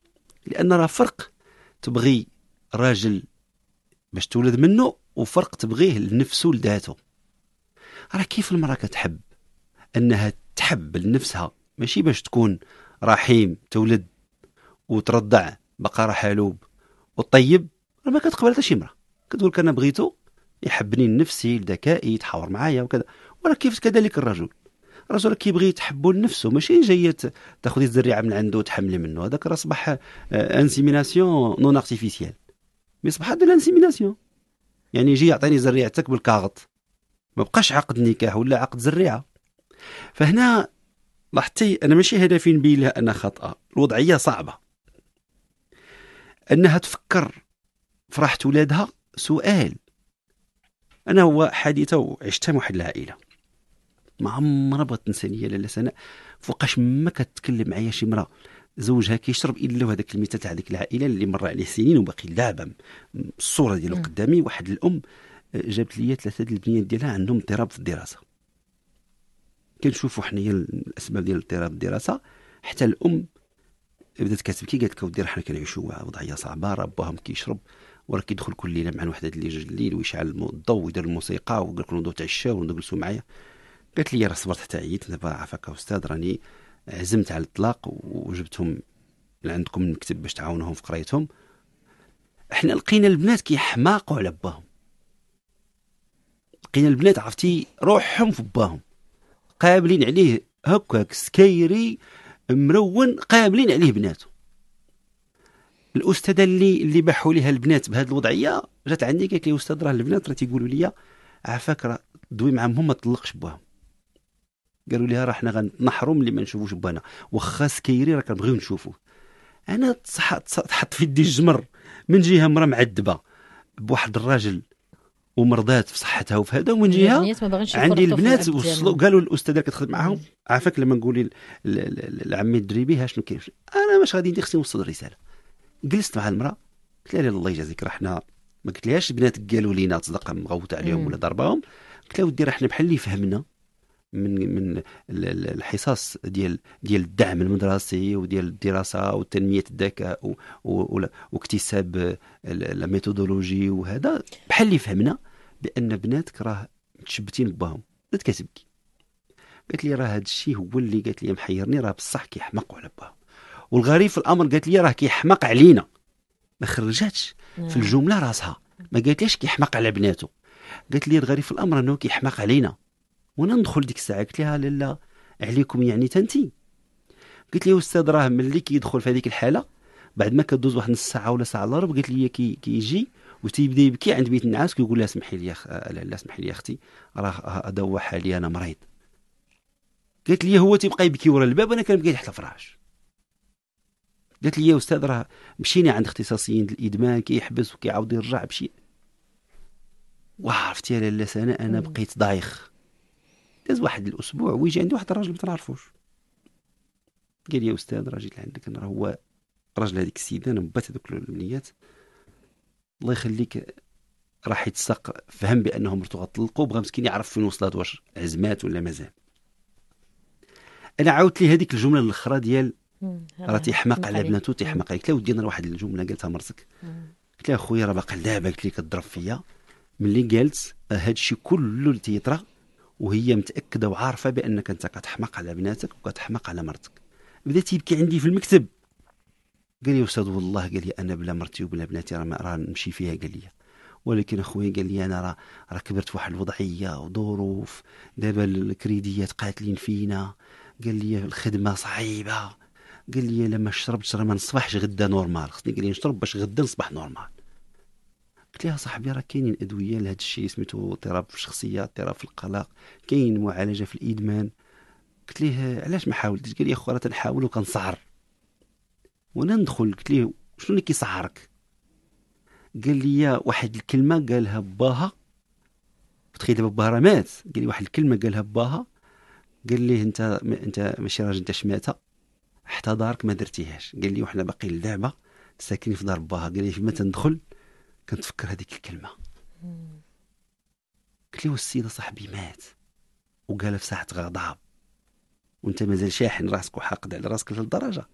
لان راه فرق تبغي راجل باش تولد منه وفرق تبغيه لنفسه لذاته راه كيف المرأة كتحب أنها تحب لنفسها ماشي باش تكون رحيم تولد وترضع بقره حلوب وطيب راه ما كتقبل حتى شي امرأة كتقول أنا بغيته يحبني لنفسي لذكائي يتحاور معايا وكذا وراه كيف كذلك الرجل الرجل كيبغي يتحبوا لنفسه ماشي جايه تاخذي الزريعه من عنده وتحملي منه هذاك راه اصبح انسيميناسيون نون ارتيفيسيال بصبح هذا لانسيميناسيون يعني يجي يعطيني زريعتك بالكاغط ما بقاش عقد نكاح ولا عقد زريعه فهنا لاحظتي انا ماشي هدفي نبين لها انها خاطئه الوضعيه صعبه انها تفكر في راحه ولادها سؤال انا هو حادثه وعشتها مع واحد العائله ما عمرها بغات تنساني يا لاله سناء فوقاش ما كتكلم معايا شي مراه زوجها كيشرب الا هذاك المثال تاع هذيك العائله اللي مر عليه سنين وباقي لعبه الصوره ديالو قدامي واحد الام آه، جابت لي ثلاثه ديال البنيات ديالها عندهم اضطراب في الدراسه كنشوفوا حنايا الاسباب ديال اضطراب الدراسه حتى الام بدات كتبكي قالت لك ودي حنا كنعيشوا وضعيه صعبه راه باهم كيشرب وراه كيدخل كل ليله مع الوحده اللي جوج الليل ويشعل الضوء ويدير الموسيقى وقال لك نوضوا تعشاو ونجلسوا جلسوا معايا قالت لي راه صبرت حتى عييت دابا عافاك استاذ راني عزمت على الاطلاق وجبتهم لعندكم المكتب باش تعاونهم في قرايتهم احنا لقينا البنات كيحماقوا على باهم لقينا البنات عرفتي روحهم في باهم قابلين عليه هكاك سكيري مرون قابلين عليه بناته الاستاذه اللي اللي باحوا ليها البنات بهذه الوضعيه جات عندي قالت لي استاذ راه البنات راه تيقولوا لي عفاك راه دوي معاهم ما تطلقش بوهم قالوا لها راه حنا غنحرم اللي ما نشوفوش بانا واخا سكيري راه كنبغيو نشوفوه انا تحط في يدي الجمر من جهه مرا معذبه بواحد الراجل ومرضات في صحتها وفي هذا ومن جهه عندي البنات وصلوا قالوا الاستاذه اللي كتخدم معاهم عافاك لما نقولي لعمي الدريبي ها شنو كاين انا ماش غادي ندير خصني نوصل الرساله جلست مع المراه قلت لها الله يجازيك راه حنا ما قلت لهاش البنات قالوا لينا تصدق مغوت عليهم ولا ضربهم قلت لها ودي راه حنا بحال اللي فهمنا من من الحصص ديال ديال الدعم المدرسي وديال الدراسه وتنميه الذكاء واكتساب لا ميثودولوجي وهذا بحال اللي فهمنا بان بناتك راه متشبتين باهم بدات كتبكي قالت لي راه هذا الشيء هو اللي قالت لي محيرني راه بصح كيحمقوا على باهم والغريب في الامر قالت لي راه كيحمق علينا ما خرجاتش في نعم. الجمله راسها ما قالتليش كيحمق على بناته قالت لي الغريب في الامر انه كيحمق علينا وانا ندخل ديك الساعه قلت لها لالا عليكم يعني تنتي قلت لي استاذ راه ملي كيدخل في هذيك الحاله بعد ما كدوز واحد نص ساعه ولا ساعه الا ربع قالت لي كي كيجي وتيبدا يبكي عند بيت النعاس كيقول لها سمحي لي لا لا سمحي لي اختي راه هذا هو حالي انا مريض قالت لي هو تيبقى يبكي ورا الباب وانا كنبكي تحت الفراش قالت لي يا استاذ راه مشينا عند اختصاصيين الادمان كيحبس وكيعاود يرجع بشي وعرفتي يا لاله سناء انا بقيت ضايخ داز واحد الاسبوع ويجي عندي واحد الراجل ما تنعرفوش قال لي يا استاذ راجل عندك راه هو راجل هذيك السيده انا مبات هذوك الامنيات الله يخليك راح يتساق فهم بانه مرتو غطلقوا بغا مسكين يعرف فين وصلت واش عزمات ولا مازال انا عاودت لي هذيك الجمله الاخرى ديال راه تيحماق على بناتو تيحماق عليك لا ودي انا واحد الجمله قالتها مرتك قلت لها خويا راه باقي لعبه قلت لك تضرب فيا ملي قالت آه، هادشي كله اللي تيطرا وهي متاكده وعارفه بانك انت كتحماق على بناتك وكتحماق على مرتك بدا تيبكي عندي في المكتب قال لي استاذ والله قال لي انا بلا مرتي وبلا بناتي راه راه نمشي فيها قال لي ولكن اخويا قال لي انا راه راه كبرت في واحد الوضعيه وظروف دابا الكريديات قاتلين فينا قال لي الخدمه صعيبه قال لي لما شربت راه ما نصبحش غدا نورمال خصني قال لي نشرب باش غدا نصبح نورمال قلت لها صاحبي راه كاينين ادويه لهذا الشيء سميتو اضطراب في الشخصيه اضطراب في القلق كاين معالجه في الادمان قلت ليه علاش ما حاولتش قال لي اخو راه تنحاول وكنسهر وانا ندخل قلت ليه شنو اللي كيسهرك قال لي واحد الكلمه قالها باها تخيل دابا باها مات قال لي واحد الكلمه قالها باها قال ليه انت م... انت ماشي راجل انت شماته حتى دارك ما درتيهاش قال لي وحنا باقيين لدابا ساكنين في دار باها قال لي فيما تندخل كنتفكر هذيك الكلمه قلت لي والسيده صاحبي مات وقالها في ساحه غضب وانت مازال شاحن راسك وحاقد على راسك لهالدرجه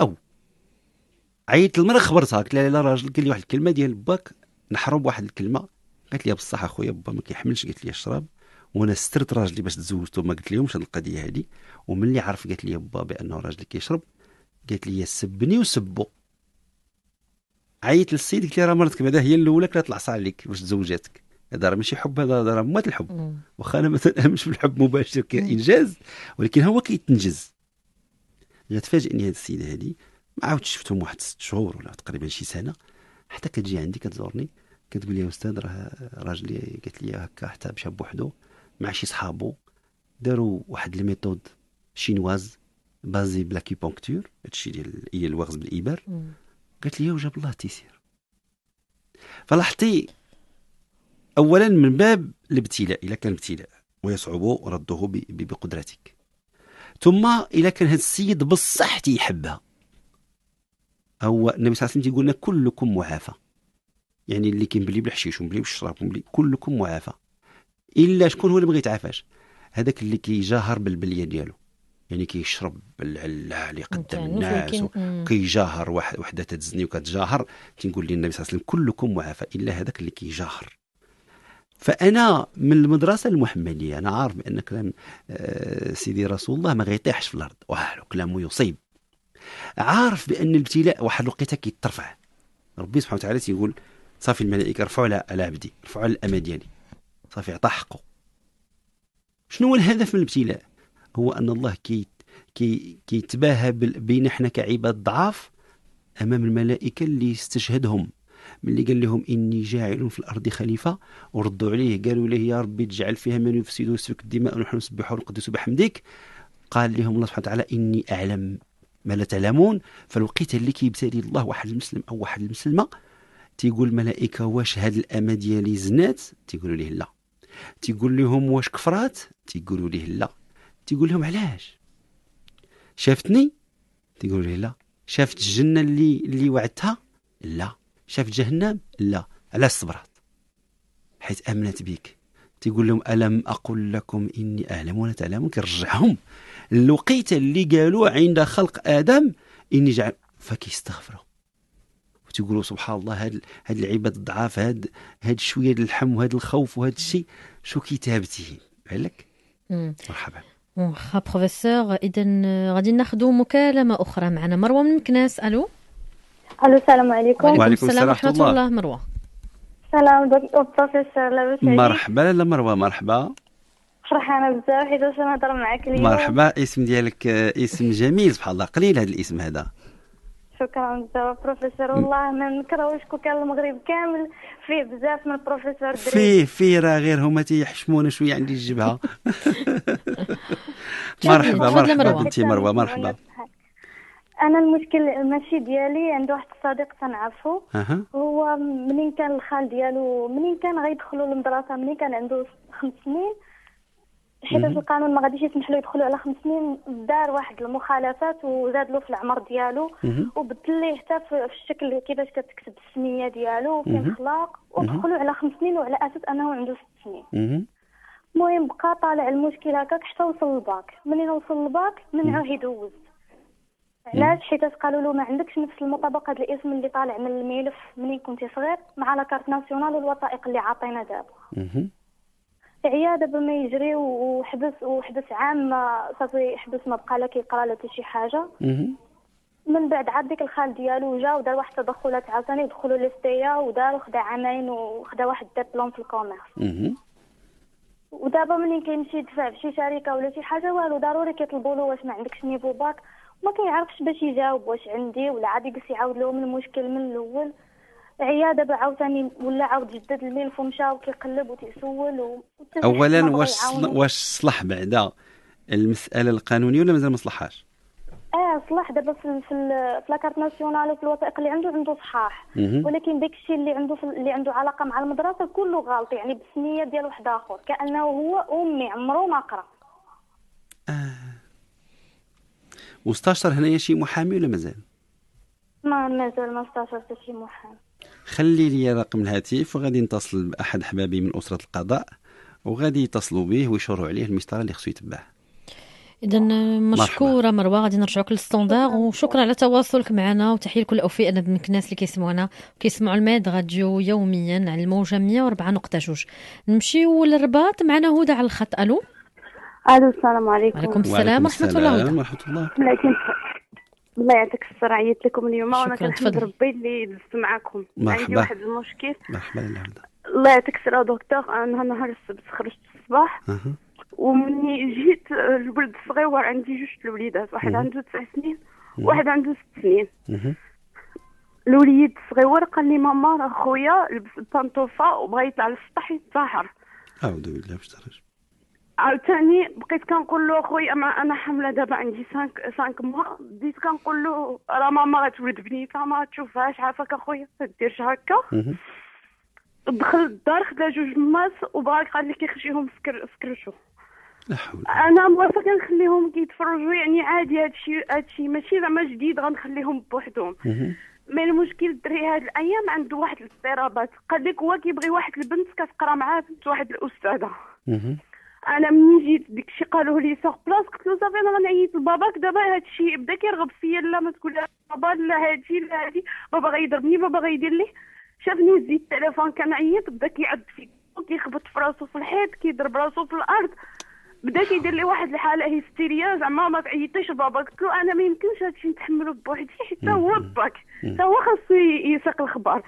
او عيطت للمراه خبرتها قلت لها لا راجل قال لي واحد الكلمه ديال باك نحرم واحد الكلمه قالت لي بصح اخويا با ما كيحملش قالت لي اشرب وانا سترت راجلي باش تزوجته ما قلت لهمش هاد القضيه هذه وملي عرف قالت لي با بانه راجلي كيشرب قالت لي سبني وسبو عيط للسيد قلت له راه مرتك بعدا هي الاولى كلا طلع عليك باش تزوجاتك هذا راه ماشي حب هذا راه موات الحب واخا انا ما تنامنش بالحب مباشر كانجاز ولكن هو كيتنجز تفاجئني هذه السيده هذه ما عاودتش شفتهم واحد ست شهور ولا تقريبا شي سنه حتى كتجي عندي كتزورني كتقول لي استاذ راه راجلي قالت لي هكا حتى مشى بوحدو مع شي صحابو داروا واحد الميثود شينواز بازي بلاكيبونكتور هادشي ديال الوغز بالابر قالت لي وجاب الله تيسير فلاحظتي اولا من باب الابتلاء اذا كان ابتلاء ويصعب رده بقدرتك ثم اذا كان هذا السيد بصح تيحبها هو النبي صلى الله عليه وسلم تيقول لنا كلكم معافى يعني اللي كينبلي بالحشيش ومبلي بالشراب ومبلي كلكم معافى الا شكون هو اللي ما يتعافاش هذاك اللي كيجاهر بالبليه ديالو يعني كيشرب بالعلاه اللي قدام الناس وكيجاهر واحد وحده تتزني وكتجاهر تنقول لي النبي صلى الله عليه وسلم كلكم معافى الا هذاك اللي كيجاهر فانا من المدرسه المحمديه انا عارف بان كلام آه، سيدي رسول الله ما غيطيحش في الارض والو كلامه يصيب عارف بان الابتلاء واحد الوقيته كيترفع ربي سبحانه وتعالى تيقول صافي الملائكه رفعوا على عبدي رفعوا على الامه ديالي صافي عطاه حقه شنو هو الهدف من الابتلاء هو أن الله كي كي كيتباهى بين احنا كعباد ضعاف امام الملائكه اللي استشهدهم ملي قال لهم اني جاعل في الارض خليفه وردوا عليه قالوا له يا ربي تجعل فيها من يفسد ويسفك الدماء ونحن نسبح ونقدس بحمدك قال لهم الله سبحانه وتعالى اني اعلم ما لا تعلمون فالوقت اللي كيبتلي الله واحد المسلم او واحد المسلمه تيقول الملائكه واش هاد الامه ديالي زنات تيقولوا ليه لا تيقول لهم واش كفرات تيقولوا ليه لا تيقول لهم علاش شافتني تيقول لي لا شافت الجنه اللي اللي وعدتها لا شافت جهنم لا علاش صبرت حيت امنت بك تيقول لهم الم اقل لكم اني اعلم ولا تعلمون كيرجعهم الوقيته اللي قالوا عند خلق ادم اني جعل فكيستغفروا وتيقولوا سبحان الله هاد هاد العباد الضعاف هاد هاد شويه الحم وهاد الخوف وهاد الشيء شو كتابته بالك مرحبا واخا بروفيسور اذا غادي ناخذ مكالمه اخرى معنا مروه من مكناس الو الو السلام عليكم وعليكم السلام ورحمه الله. الله مروه السلام بروفيسور لاباس عليك مرحبا لالا مروه مرحبا فرحانه بزاف حيت انا نهضر معاك اليوم مرحبا اسم ديالك آه، اسم جميل سبحان الله قليل هذا الاسم هذا شكرا بزاف بروفيسور والله ما نكرهوش كون كان المغرب كامل فيه بزاف من البروفيسور فيه فيه راه غير هما تيحشمونا شويه عندي الجبهه مرحبا مرحبا بنتي مروه مرحبا انا المشكل ماشي ديالي عند واحد الصديق تنعرفو هو منين كان الخال ديالو منين كان غيدخلوا للمدرسه منين كان عنده خمس سنين حيت القانون ما غاديش يسمح له يدخلوا على خمس سنين دار واحد المخالفات وزاد له في العمر ديالو وبدل ليه حتى في الشكل كيفاش كتكتب السميه ديالو وفي الاخلاق ودخلوا على خمس سنين وعلى اساس انه عنده ست سنين المهم بقى طالع المشكل هكاك حتى وصل للباك منين وصل للباك منعوه يدوز علاش حيت قالوا له ما عندكش نفس المطابقه ديال الاسم اللي طالع من الملف منين كنتي صغير مع لاكارت ناسيونال والوثائق اللي عاطينا دابا عياده بما يجري وحبس وحبس عام ما صافي حبس ما بقى لا كيقرا لا حتى شي حاجه من بعد عاد ديك الخال ديالو جا ودار واحد التدخلات عاوتاني دخلوا ليستيا ودار وخدا عامين وخدا واحد الدبلوم في الكوميرس ودابا ملي كيمشي يدفع شي شركه ولا شي حاجه والو ضروري كيطلبوا له واش ما عندكش نيفو باك ما كيعرفش باش يجاوب واش عندي ولا عاد يجلس يعاود لهم المشكل من الاول عياده باع عاوتاني ولا عاود جدد الملف ومشى وكيقلب وتيسول و... اولا واش واش صلح بعدا المساله القانونيه ولا مازال ما صلحهاش؟ اه صلاح دابا في في, في لاكارت ناسيونال وفي الوثائق اللي عنده عنده صحاح ولكن داك الشيء اللي عنده اللي عنده علاقه مع المدرسه كله غلط يعني بالسنيه ديال واحد اخر كانه هو امي عمره ما قرا اه واستاشر هنايا شي محامي ولا مازال؟ ما مازال ما استشرت شي محامي خلي لي رقم الهاتف وغادي نتصل باحد حبابي من اسره القضاء وغادي يتصلوا به ويشروا عليه المسطره اللي خصو يتبعه اذا مشكوره مروه غادي نرجعوك للستوندار وشكرا على تواصلك معنا وتحيه لكل اوفياء من الناس اللي كيسمعونا وكيسمعوا الماد راديو يوميا على الموجه 104 نقطه جوج نمشيو للرباط معنا هدى على الخط الو الو السلام عليكم وعليكم السلام ورحمه الله ورحمه الله الله يعطيك الصرع عيطت لكم اليوم وانا كنحمد ربي اللي دزت معاكم عندي واحد المشكل مرحبا الله يعطيك الصرع دكتور انا نهار السبت خرجت الصباح ومني جيت الولد الصغير عندي جوج الوليدات واحد عنده تسع سنين واحد عنده ست سنين الوليد الصغير قال لي ماما راه خويا لبس البانطوفه وبغى يطلع للسطح يتسحر اعوذ بالله باش عاوتاني بقيت كنقول له خويا ما انا حامله دابا عندي 5 5 موا بديت كنقول له راه ماما غتولد بنيتها ما تشوفهاش عافاك اخويا ما ديرش هكا دخل الدار خدا جوج ماس وبغا قال لي كيخشيهم في كرشو انا موافقه نخليهم كيتفرجوا يعني عادي هادشي هادشي ماشي زعما جديد غنخليهم بوحدهم مي المشكل الدري هاد الايام عنده واحد الاضطرابات قال لك هو كيبغي واحد البنت كتقرا معاه بنت واحد الاستاذه انا مني جيت ديك الشيء قالوه لي سوغ بلاص قلت له صافي انا غنعيط لباباك دابا هذا الشيء بدا كيرغب فيا لا ما تقول بابا لا هادي لا هادي بابا غيضربني بابا غيدير لي شافني زيد التليفون كنعيط بدا كيعض في كيخبط في راسو في الحيط كيضرب راسو في الارض بدا كيدير لي واحد الحاله هيستيريا زعما ما تعيطيش بابا قلت له انا ما يمكنش هادشي نتحملو بوحدي حتى هو باك حتى هو خاصو يساق الخبر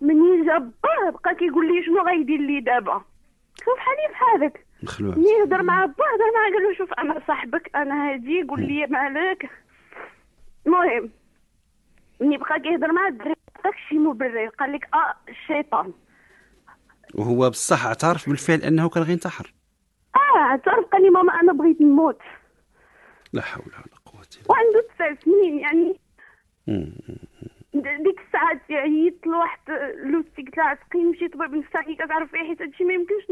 منين جا باه بقى كيقول لي شنو غيدير لي دابا شوف حالي بحالي بحالك مخلوع ملي يهضر مع بعض انا قال له شوف انا صاحبك انا هادي قول لي مالك المهم ملي بقى كيهضر مع الدري عطاك شي مبرر قال لك اه الشيطان وهو بصح اعترف بالفعل انه كان غينتحر اه اعترف قال لي ماما انا بغيت نموت لا حول ولا قوه الا بالله وعنده تسع سنين يعني ديك الساعه عيطت يعني لواحد لوستي قلت لها عتقي نمشي طبيب نفساني فيه حيت هادشي ما يمكنش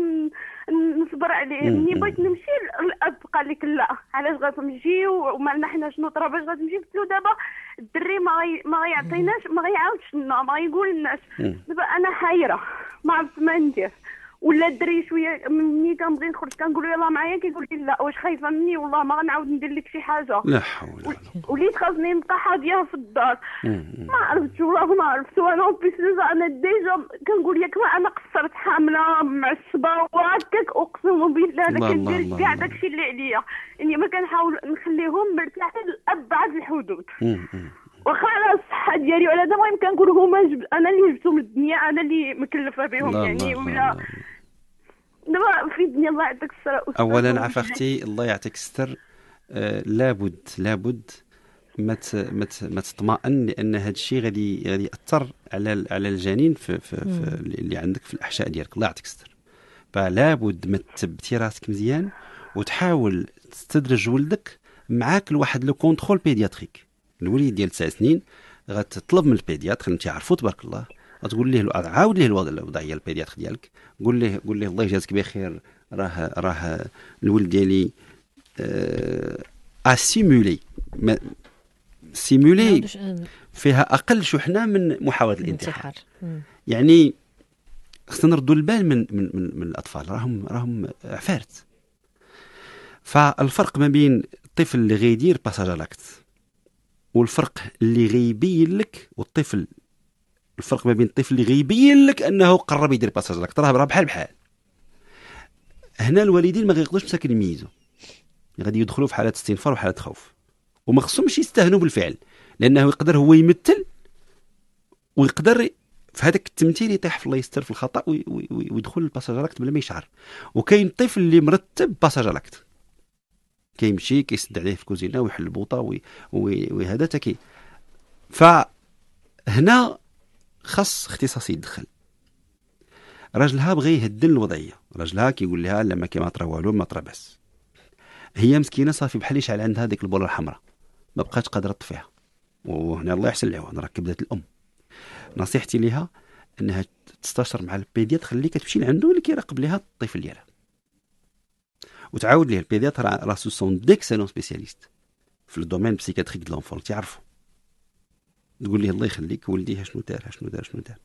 نصبر عليه ملي بغيت نمشي الاب قال لك لا علاش غتمشي ومالنا حنا شنو طرا باش غتمشي قلت له دابا الدري ما غي ما غيعطيناش ما غيعاودش لنا ما غيقول لناش دابا انا حايره ما عرفت ما ندير ولا الدري شويه مني كنبغي نخرج كنقول له يلاه معايا كيقول لي لا واش خايفه مني والله ما غنعاود ندير لك شي حاجه لا حول ولا وليت خاصني نبقى حاضيه في الدار ما عرفتش والله ما عرفت وانا وبيس انا ديجا كنقول لك ما انا قصرت حامله معصبه وهكاك اقسم بالله انا كندير كاع داكشي اللي عليا اني يعني ما كنحاول نخليهم مرتاحين لابعد الحدود واخا على الصحه ديالي وعلى هذا المهم كنقول هما جب... انا اللي جبتهم للدنيا انا اللي مكلفه بهم نعم، يعني نعم، ولا دابا نعم. في الدنيا الله يعطيك الستر اولا عفا اختي الله يعطيك الستر آه لابد لابد ما ما تطمئن لان هذا الشيء غادي غادي ياثر على على الجنين في, في, في اللي عندك في الاحشاء ديالك الله يعطيك الستر فلا بد ما تثبتي راسك مزيان وتحاول تستدرج ولدك معاك لواحد لو كونترول بيدياتريك الوليد ديال تسع سنين غتطلب من البيدياتر انت عرفو تبارك الله غتقول له عاود ليه الوضعيه البيدياتر ديالك قول له قول له الله يجازيك بخير راه راه الولد ديالي أه سيمولي سيمولي فيها اقل شحنه من محاوله الانتحار يعني خصنا نردوا البال من من من, من الاطفال راهم راهم عفارت فالفرق ما بين الطفل اللي غيدير باساج لاكت والفرق اللي غيبين لك والطفل الفرق ما بين الطفل اللي غيبين لك انه قرب يدير باساج لك تراه بحال بحال هنا الوالدين ما غيقدروش مساكن يميزوا غادي يدخلوا في حالات استنفار وحالة خوف وما خصهمش يستهنوا بالفعل لانه يقدر هو يمثل ويقدر في هذاك التمثيل يطيح في الله يستر في الخطا ويدخل للباساج لاكت بلا ما يشعر وكاين الطفل اللي مرتب باساج لاكت كيمشي كيسد عليه في الكوزينه ويحل البوطه وهذا تا كي فهنا خاص اختصاصي يدخل راجلها بغى يهدل الوضعيه راجلها كيقول لها لا ما طرا والو ما طرا بس هي مسكينه صافي بحال شعل عندها ديك البوله الحمراء ما بقاتش قادره تطفيها وهنا الله يحسن العوان راه كبدات الام نصيحتي ليها انها تستشر مع البيديات خليك تمشي لعنده اللي كيراقب ليها الطفل ديالها وتعاود ليه البيدياتر راسو سون ديكسيلون سبيسياليست في الدومين بسيكاتريك دو لونفون تيعرفو تقول ليه الله يخليك ولدي شنو دار شنو دار شنو دار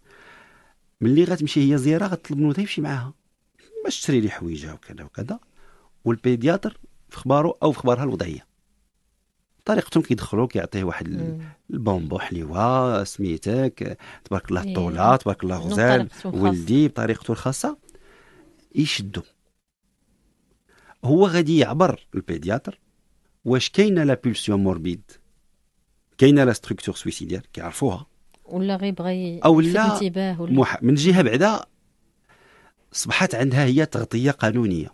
ملي غتمشي هي زياره غتطلب منو يمشي معاها باش تشري لي حويجه وكذا وكذا والبيدياتر في خبارو او في خبارها الوضعيه طريقتهم كيدخلوا كيعطيه واحد البومبو حليوه سميتك تبارك الله إيه. الطوله تبارك الله غزال ولدي بطريقته الخاصه يشدو هو غادي يعبر البيدياتر واش كاينه لا بولسيون موربيد كاينه لا ستركتور سويسيدير كيعرفوها ولا غير بغى او لا انتباه ولا مح... من جهه بعدا صبحت عندها هي تغطيه قانونيه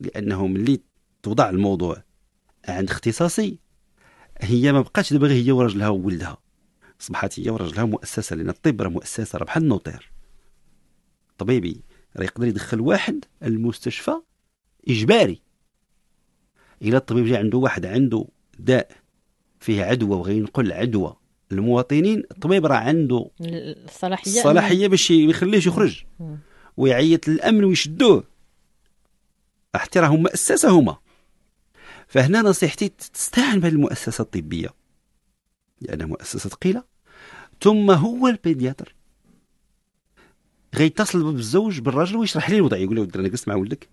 لانه ملي توضع الموضوع عند اختصاصي هي ما بقاتش دابا هي وراجلها وولدها صبحت هي وراجلها مؤسسه لان الطب راه مؤسسه راه بحال النوطير طبيبي راه يقدر يدخل واحد المستشفى إجباري إلى الطبيب جاء عنده واحد عنده داء فيه عدوى وغير ينقل عدوى المواطنين الطبيب راه عنده الصلاحيه الصلاحيه باش يخليهش يخرج ويعيط للامن ويشدوه راه هما مؤسسه هما فهنا نصيحتي تستعن بهذه المؤسسه الطبيه لانها مؤسسه ثقيله ثم هو البيدياتر غيتصل بالزوج بالراجل ويشرح ليه الوضع يقول له انا جلست مع ولدك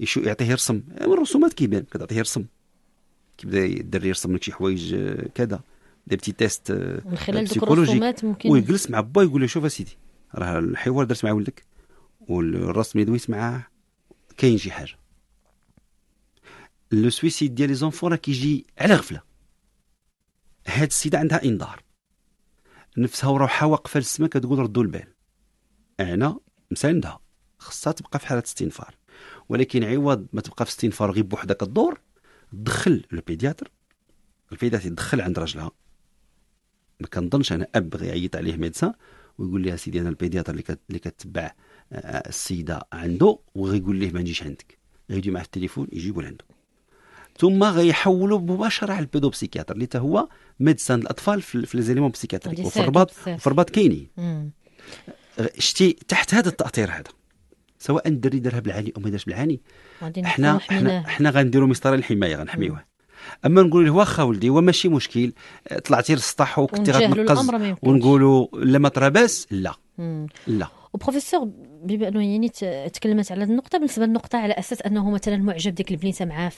يشو يعطيه رسم من الرسومات كيبان كتعطيه رسم كيبدا الدري يرسم لك شي حوايج آه، كذا دي بتي تيست آه، من خلال ذوك الرسومات ممكن ويجلس مع با يقول له شوف اسيدي راه الحوار درت مع ولدك والرسم اللي دويت معاه كاين شي حاجه لو سويسيد ديال لي زونفون راه كيجي على غفله هاد السيده عندها انذار نفسها وروحها واقفه للسما كتقول ردوا البال انا مساندها خصها تبقى في حاله استنفار ولكن عوض ما تبقى في ستين فار غير بوحدها الدور دخل لو بيدياتر البيدياتر يدخل عند راجلها ما كنظنش انا اب بغي يعيط عليه ميدسان ويقول لها سيدي انا البيدياتر اللي, كت... اللي كتبع آه، السيده عنده وغيقول ليه ما نجيش عندك غيجي معاه في التليفون يجيبو لعنده ثم غيحولوا مباشره على البيدو بسيكياتر اللي هو ميدسان الاطفال في ليزيليمون بسيكياتريك وفي الرباط في الرباط كاينين شتي تحت هذا التاطير هذا سواء الدري دارها بالعاني او ما دارش بالعاني حنا حنا حنا غنديروا مسطره الحمايه غنحميوه اما نقول له واخا ولدي هو ماشي مشكل طلعتي للسطح وكنتي غتنقز ونقولوا لا ما باس لا لا وبروفيسور بما انه يعني تكلمت على هذه النقطه بالنسبه للنقطه على اساس انه مثلا معجب ديك البنيته معاه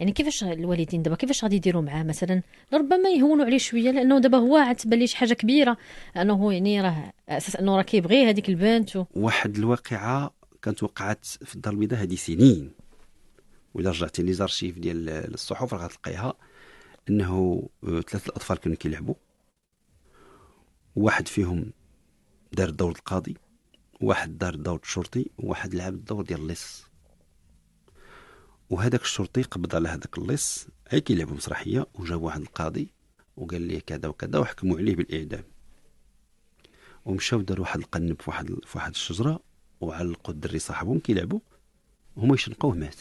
يعني كيفاش الوالدين دابا كيفاش غادي يديروا معاه مثلا ربما يهونوا عليه شويه لانه دابا هو عتبان ليه شي حاجه كبيره انه يعني راه اساس انه راه كيبغي هذيك البنت و... واحد الواقعه كانت وقعت في الدار البيضاء هذه سنين واذا رجعتي ليزارشيف ديال الصحف راه غتلقيها انه آه، ثلاثه الاطفال كانوا كيلعبوا واحد فيهم دار دور القاضي واحد دار دور الشرطي وواحد لعب الدور ديال اللص وهذاك الشرطي قبض على هذاك اللص اي كيلعبوا مسرحيه وجا واحد القاضي وقال ليه كذا وكذا وحكموا عليه بالاعدام ومشاو داروا واحد القنب في واحد في واحد الشجره وعلقوا الدري صاحبهم كيلعبوا هما يشنقوه مات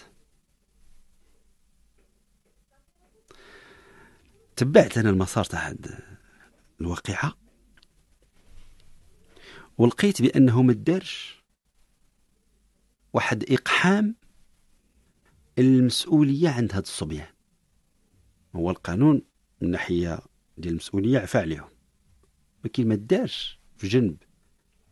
تبعت انا المسار تاع الواقعه ولقيت بانه ما دارش واحد اقحام المسؤوليه عند هاد الصبيان هو القانون من ناحيه ديال المسؤوليه عفى عليهم ولكن ما دارش في جنب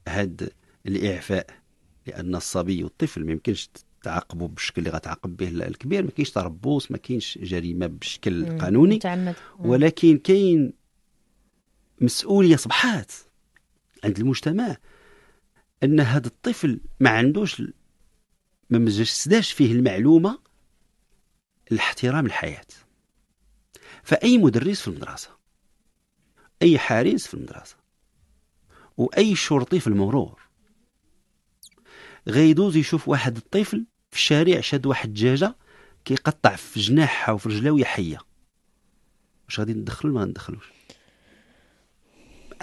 هاد الاعفاء لان الصبي والطفل ما يمكنش تعاقبوا بالشكل اللي غتعاقب به الكبير ما كاينش تربص ما كاينش جريمه بشكل قانوني متعمد. ولكن كاين مسؤوليه صبحات عند المجتمع ان هذا الطفل ما عندوش ما مجسداش فيه المعلومه الاحترام الحياه فاي مدرس في المدرسه اي حارس في المدرسه واي شرطي في المرور غيدوز يشوف واحد الطفل في الشارع شاد واحد الدجاجه كيقطع في جناحها وفي رجلها وهي حيه واش غادي ندخلو ما غندخلوش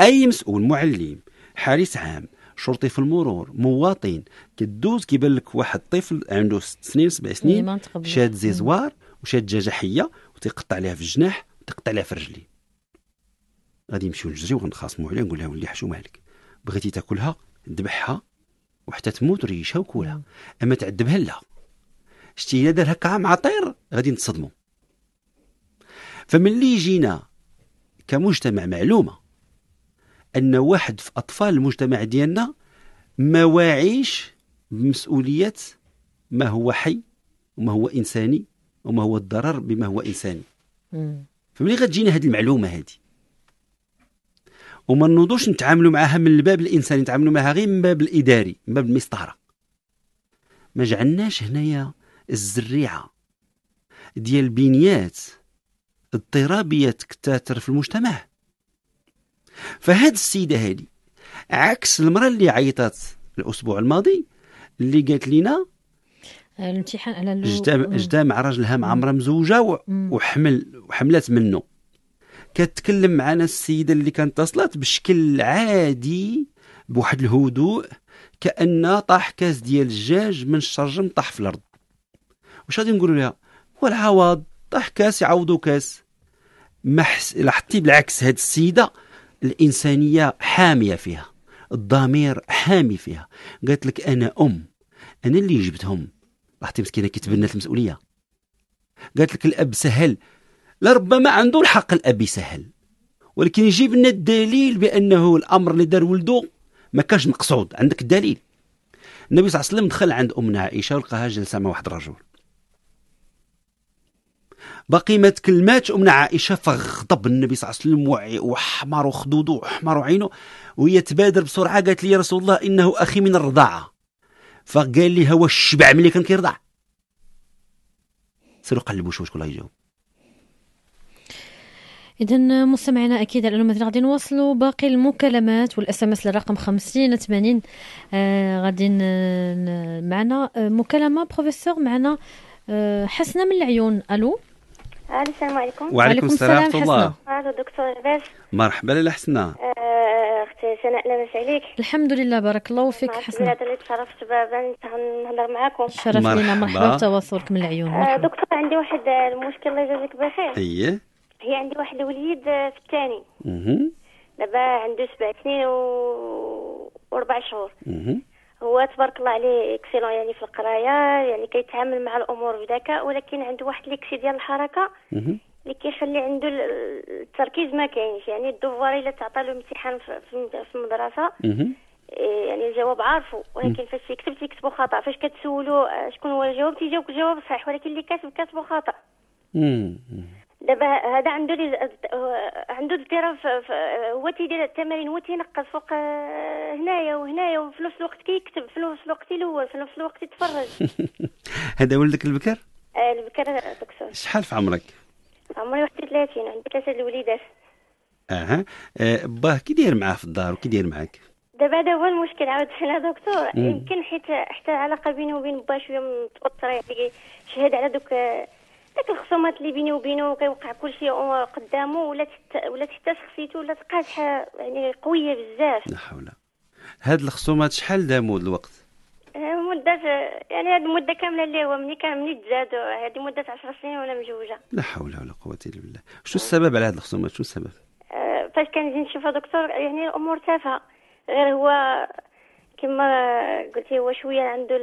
اي مسؤول معلم حارس عام شرطي في المرور مواطن كدوز كيبان لك واحد الطفل عنده ست سنين سبع إيه، سنين شاد زيزوار إيه. وشاد دجاجه حيه وتيقطع لها في الجناح وتقطع لها في رجلي غادي نمشيو نجري وغنخاصمو عليه نقول لها ولي حشومه عليك بغيتي تاكلها ذبحها وحتى تموت ريشه وكولها اما تعذبها لا شتي الا دار هكا مع طير غادي نتصدموا فملي جينا كمجتمع معلومه ان واحد في اطفال المجتمع ديالنا ما واعيش بمسؤوليه ما هو حي وما هو انساني وما هو الضرر بما هو انساني فملي غتجينا هذه المعلومه هذه وما نوضوش نتعاملوا معها من الباب الانساني نتعاملوا معها غير من باب الاداري من باب المسطره ما جعلناش هنايا الزريعه ديال البنيات اضطرابيه تكتاثر في المجتمع فهاد السيده هادي عكس المراه اللي عيطت الاسبوع الماضي اللي قالت لنا الامتحان على اجتمع راجلها مع امراه مزوجه وحمل وحملت منه كتكلم معنا السيده اللي كانت اتصلت بشكل عادي بواحد الهدوء كان طاح كاس ديال الدجاج من الشرجم طاح في الارض واش غادي نقولوا لها والعوض طاح كاس يعوضوا كاس ما حس... لاحظتي بالعكس هاد السيده الانسانيه حاميه فيها الضمير حامي فيها قالت لك انا ام انا اللي جبتهم لاحظتي مسكينه كيتبنات المسؤوليه قالت لك الاب سهل لربما عنده الحق الابي سهل ولكن يجيب لنا الدليل بانه الامر اللي دار ولده ما كانش مقصود عندك الدليل النبي صلى الله عليه وسلم دخل عند امنا عائشه ولقاها جالسه مع واحد الرجل باقي ما تكلماتش امنا عائشه فغضب النبي صلى الله عليه وسلم وحمر خدوده وحمر عينه وهي تبادر بسرعه قالت لي يا رسول الله انه اخي من الرضاعه فقال لي هو الشبع ملي كان كيرضع سيروا قلبوا شوف شكون يجاوب إذا مستمعينا أكيد لأنه مثلا غادي نواصلوا باقي المكالمات والإس إم إس للرقم 50 80 آه غادي معنا آه، مكالمة بروفيسور معنا آه حسنة من العيون ألو آه، السلام عليكم وعليكم السلام ورحمة الله الو آه، دكتور عباس مرحبا لاله حسنة اختي سناء لاباس عليك الحمد لله بارك الله فيك حسنة تشرفت بابا نهضر معاكم شرف لينا مرحبا بتواصلك من العيون دكتور عندي واحد المشكل الله يجازيك بخير اييه هي عندي واحد الوليد آه، في الثاني دابا عنده سبع سنين و... واربع شهور هو تبارك الله عليه اكسيلون يعني في القرايه يعني كيتعامل مع الامور بذكاء ولكن عنده واحد ليكسي ديال الحركه اللي كيخلي عنده التركيز ما كاينش يعني الدوار الا تعطى له امتحان في المدرسه إيه، يعني الجواب عارفه ولكن فاش يكتب تيكتبو خطا فاش كتسولو شكون هو الجواب تيجاوبك الجواب صحيح ولكن اللي كاتب كاتبو خطا دابا هذا عنده عنده اضطراب هو تيدير التمارين هو تينقص فوق آه، هنايا وهنايا وفي نفس الوقت كيكتب في نفس الوقت يلون في نفس الوقت يتفرج هذا ولدك البكر؟ آه، البكر دكتور شحال في عمرك؟ عمري 31 عندي ثلاثة الوليدات اها آه، باه كي داير معاه في الدار وكي داير معاك؟ دابا هذا هو المشكل عاود حنا دكتور يمكن حيت حتى العلاقه بيني وبين باه شويه متوتره يعني شهد على دوك آه داك الخصومات اللي بيني وبينه كيوقع شيء قدامه ولات ولات حتى شخصيته ولات قادحه يعني قويه بزاف لا حول هاد الخصومات شحال داموا الوقت آه، مدة يعني هاد المدة كاملة اللي هو مني كان مني تزادوا هادي مدة 10 سنين وانا مجوجة لا حول ولا قوة الا بالله شو السبب على هاد الخصومات شو السبب؟ آه، فاش كنجي نشوف دكتور يعني الامور تافهة غير هو كما قلتي هو شوية عنده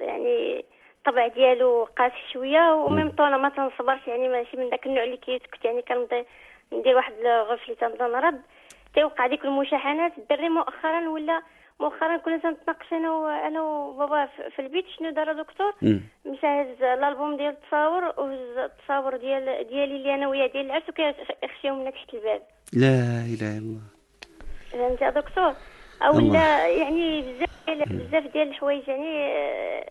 يعني الطبع ديالو قاسي شويه وميم طون انا ما تنصبرش يعني ماشي من داك النوع اللي كيسكت يعني كنبدا ندير واحد الغفله تنبدا نرد تيوقع ديك المشاحنات الدري مؤخرا ولا مؤخرا كنا تنتناقش انا وانا وبابا في البيت شنو دار دكتور مشى هز الالبوم ديال التصاور وهز التصاور ديال ديالي اللي انا وياه ديال العرس وكيخشيهم لنا تحت الباب لا اله الا الله فهمت يا دكتور او لا يعني بزاف ديال بزاف ديال الحوايج يعني آه،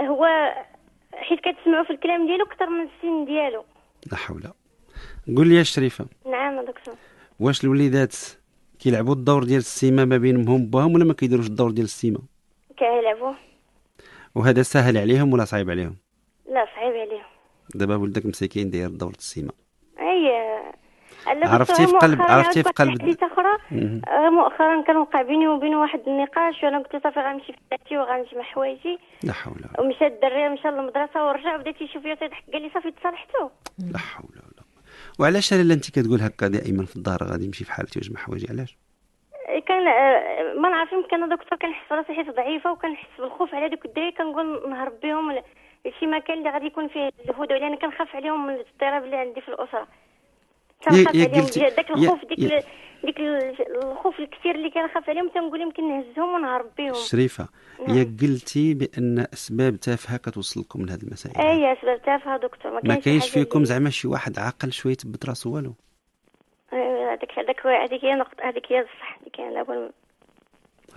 هو حيت كتسمعوا في الكلام ديالو اكثر من السن ديالو لا حول قول لي يا شريفه نعم دكتور واش الوليدات كيلعبوا الدور ديال السيمه ما بين امهم وباهم ولا ما كيديروش الدور ديال السيمه كيلعبوه وهذا سهل عليهم ولا صعيب عليهم لا صعيب عليهم دابا ولدك مساكين داير دور السيمه عرفتي في قلب عرفتي في قلب اخرى آه، مؤخرا كان وقع بيني وبين واحد النقاش وانا كنت صافي غنمشي في بلادي وغنجمع حوايجي لا حول ولا ومشى الدري مشى للمدرسه ورجع وبدا تيشوف فيا تيضحك قال لي صافي تصالحتو لا حول ولا قوه وعلاش لالا انت كتقول هكا دائما في الدار غادي نمشي في حالتي ونجمع حوايجي علاش آه، كان آه، ما نعرف يمكن انا دكتور كنحس براسي حيت ضعيفه وكنحس بالخوف على ذوك الدراري كنقول نهرب بهم شي مكان اللي غادي يكون فيه الهدوء لان كنخاف عليهم من الاضطراب اللي عندي في الاسره كنخاف عليهم داك الخوف ديك ديك الخوف الكثير اللي كنخاف عليهم تنقول يمكن نهزهم بهم شريفه ياك نعم. قلتي بان اسباب تافهه كتوصلكم لهاد المسائل اي اسباب تافهه دكتور ما كاينش فيكم زعما شي واحد عاقل شويه تبت راسو والو إيه، هذيك هذيك هذيك هي نقطة هذيك هي الصح هذيك انا اول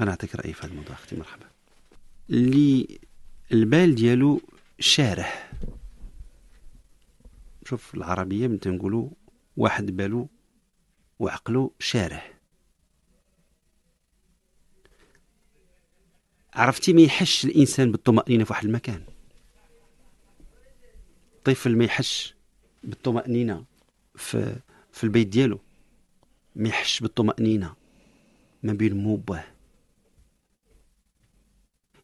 انا نعطيك رايي في هذا الموضوع اختي مرحبا اللي البال ديالو شارح شوف العربيه من تنقولوا واحد بالو وعقلو شاره عرفتي ما يحش الانسان بالطمانينه في واحد المكان الطفل ما يحش بالطمانينه في في البيت ديالو ما يحش بالطمانينه ما بين موبه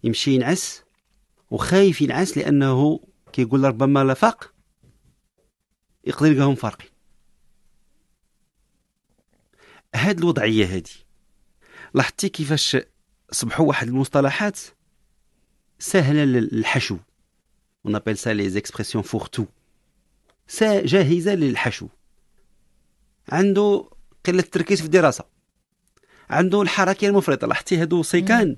يمشي ينعس وخايف ينعس لانه كيقول ربما لا فاق يقدر يلقاهم فارقين هاد الوضعيه هادي لاحظتي كيفاش صبحوا واحد المصطلحات سهله للحشو ونابل سا لي زيكسبرسيون فورتو سا جاهزه للحشو عنده قله التركيز في الدراسه عنده الحركة المفرطه لاحظتي هادو سيكان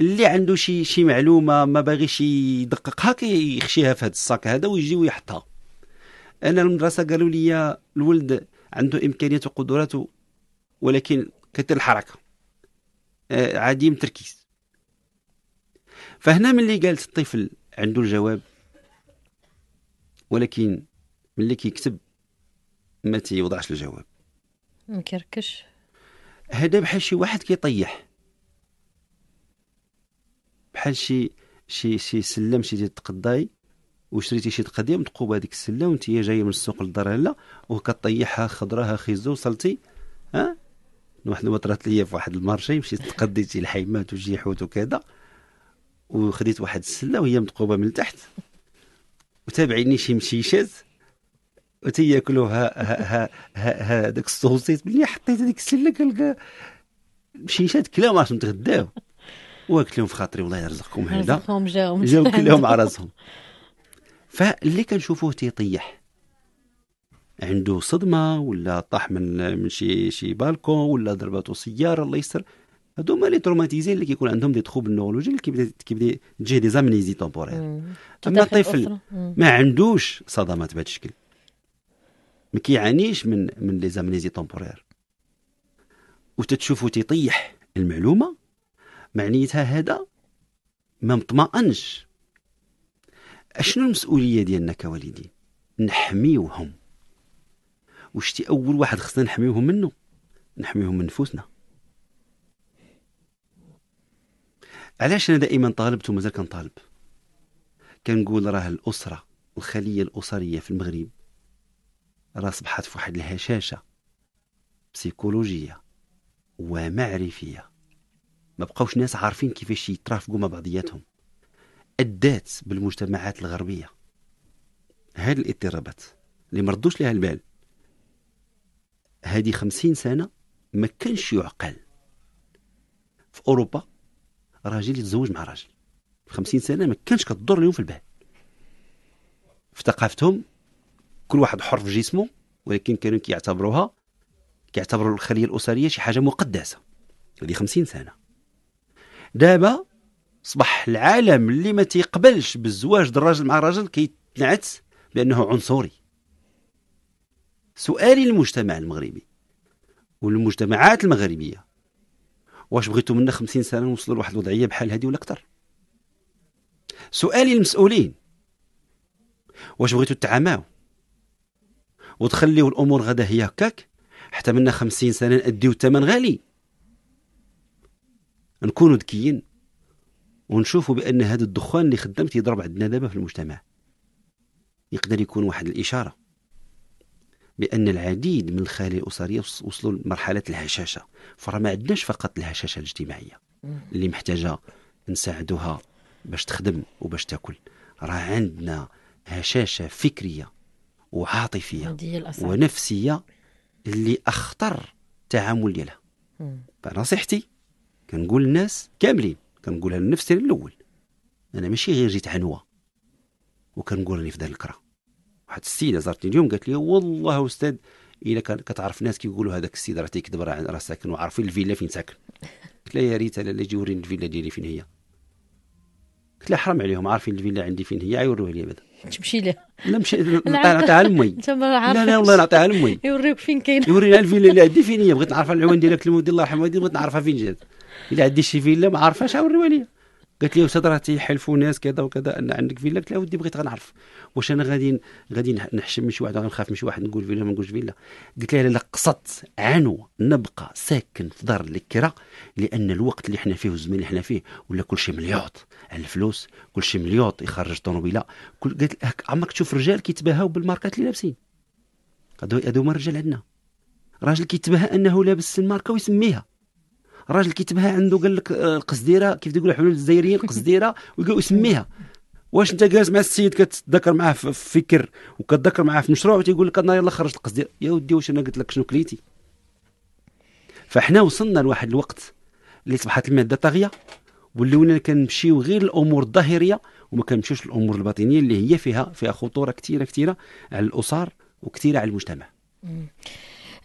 اللي عنده شي شي معلومه ما باغيش يدققها كيخشيها في هاد الصاك هذا ويجي ويحطها انا المدرسه قالوا لي الولد عنده امكانيات وقدرات ولكن كتر الحركه آه، عديم التركيز فهنا ملي قالت الطفل عنده الجواب ولكن ملي كيكتب ما تيوضعش الجواب مكركش هذا بحال شي واحد كيطيح بحال شي شي شي سلم شي ديال التقضاي وشريتي شي تقديم مثقوبه هذيك السله وانت جايه من السوق للدار هلا وكطيحها خضراها خيزو وصلتي ها واحد طرات ليا في واحد المارشي مشيت تقديتي الحيمات وجي حوت وكذا وخديت واحد السله وهي مثقوبه من تحت وتابعيني شي مشيشات وتياكلوا ها ها ها داك الصوصيت ملي حطيت هذيك السله كلقى مشيشات كلاو ما نتغداو واكلهم في خاطري والله يرزقكم هذا رزقهم جاهم كلهم على راسهم فاللي كنشوفوه تيطيح عنده صدمه ولا طاح من من شي شي بالكون ولا ضربته سياره الله يستر هادو هما لي تروماتيزي اللي كيكون عندهم دي تخوب نورولوجي اللي كيبدا كيبدا تجيه دي زامنيزي تومبوريال اما الطفل ما عندوش صدمات بهذا الشكل ما كيعانيش من من لي زامنيزي تومبوريال وتتشوفو تيطيح المعلومه معنيتها هذا ما مطمئنش اشنو المسؤوليه ديالنا كوالدين نحميوهم وشتي اول واحد خصنا نحميوهم منه نحميوهم من نفوسنا علاش انا دائما طالبت ومازال كنطالب كنقول راه الاسره الخليه الاسريه في المغرب راه اصبحت في واحد الهشاشه بسيكولوجيه ومعرفيه ما بقاوش ناس عارفين كيفاش يترافقوا مع بعضياتهم ادات بالمجتمعات الغربيه هاد الاضطرابات اللي مردوش لها البال هذه خمسين سنة ما كانش يعقل في أوروبا راجل يتزوج مع راجل خمسين سنة ما كانش كتضر اليوم في البال في ثقافتهم كل واحد حر في جسمه ولكن كانوا كيعتبروها كيعتبروا الخلية الأسرية شي حاجة مقدسة هذه خمسين سنة دابا صبح العالم اللي ما تيقبلش بالزواج الراجل مع الراجل كيتنعت بأنه عنصري سؤالي للمجتمع المغربي والمجتمعات المغربيه واش بغيتو منا 50 سنه نوصلوا لواحد الوضعيه بحال هذه ولا اكثر سؤالي للمسؤولين واش بغيتو تعماو وتخليو الامور غدا هي هكاك حتى منا 50 سنه نديو الثمن غالي نكونوا ذكيين ونشوفوا بان هذا الدخان اللي خدام تيضرب عندنا دابا في المجتمع يقدر يكون واحد الاشاره بأن العديد من الخلايا الأسرية وصلوا لمرحلة الهشاشة فراه ما عندناش فقط الهشاشة الاجتماعية اللي محتاجة نساعدوها باش تخدم وباش تاكل راه عندنا هشاشة فكرية وعاطفية ونفسية اللي أخطر تعامل ديالها فنصيحتي كنقول للناس كاملين كنقولها لنفسي الاول انا ماشي غير جيت عنوه وكنقول راني في دار الكره واحد السيده زارتني اليوم قالت لي والله استاذ الا كان كتعرف ناس كيقولوا هذاك السيد راه تيكذب راه راه ساكن وعارفين الفيلا فين ساكن قلت لها يا ريت لا يجي يوريني الفيلا ديالي فين هي قلت لها حرام عليهم عارفين الفيلا عندي فين هي يوروه لي بعدا تمشي لها لا مشي نعطيها لامي لا لا والله نعطيها لامي يوريك فين كاين يورينا الفيلا اللي عندي فين هي بغيت نعرف العنوان ديالك المدير الله يرحمه بغيت نعرفها فين جات الا عندي شي فيلا ما عارفاش عوريها لي قالت لي استاذ راه تيحلفوا ناس كذا وكذا ان عندك فيلا قلت لها ودي بغيت غنعرف واش انا غادي غادي نحشم من شي واحد غنخاف من شي واحد نقول فيلا ما نقولش فيلا قلت لها لا قصدت عنو نبقى ساكن في دار الكرا لان الوقت اللي حنا فيه والزمان اللي حنا فيه ولا كل شيء مليوط على الفلوس كل شيء مليوط يخرج طوموبيله كل قالت لها عمرك تشوف رجال كيتباهاو بالماركات اللي لابسين هادو هادو هما الرجال عندنا راجل كيتباهى انه لابس الماركه ويسميها راجل كيتبها عنده قال لك آه، القصديره كيف تقول حلول الجزائريين القصديره ويلقاو يسميها واش انت جالس مع السيد كتذكر معاه في فكر وكتذكر معاه في مشروع وتيقول لك انا يلاه خرجت القصدير يا ودي واش انا قلت لك شنو كليتي فاحنا وصلنا لواحد الوقت اللي صبحت الماده طاغيه ولينا كنمشيو غير الامور الظاهريه وما كنمشيوش الامور الباطنيه اللي هي فيها فيها خطوره كثيره كثيره على الاسر وكثيره على المجتمع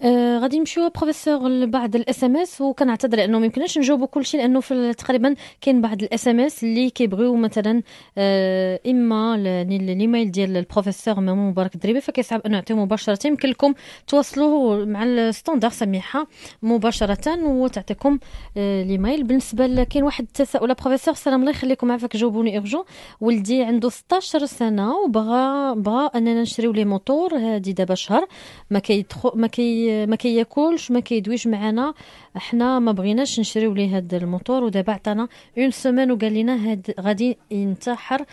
آه غادي نمشيو بروفيسور لبعض الاس ام اس وكنعتذر لانه ما يمكنناش نجاوبوا كلشي لانه في تقريبا كاين بعض الاس ام اس اللي كيبغيو مثلا آه اما الايميل ديال البروفيسور مامون مبارك الدريبي فكيصعب انه نعطيو مباشره يمكن لكم تواصلوا مع الستوندار سميحه مباشره وتعطيكم آه الايميل بالنسبه كاين واحد التساؤل بروفيسور سلام الله يخليكم عافاك جاوبوني ارجو ولدي عنده 16 سنه وبغى بغى اننا نشريو لي موتور هادي دابا شهر ما كيدخل ما كي ما كياكلش ما كيدويش معنا حنا ما بغيناش نشريو ليه هاد الموتور ودابا عطانا اون سيمين وقال لنا هاد غادي ينتحر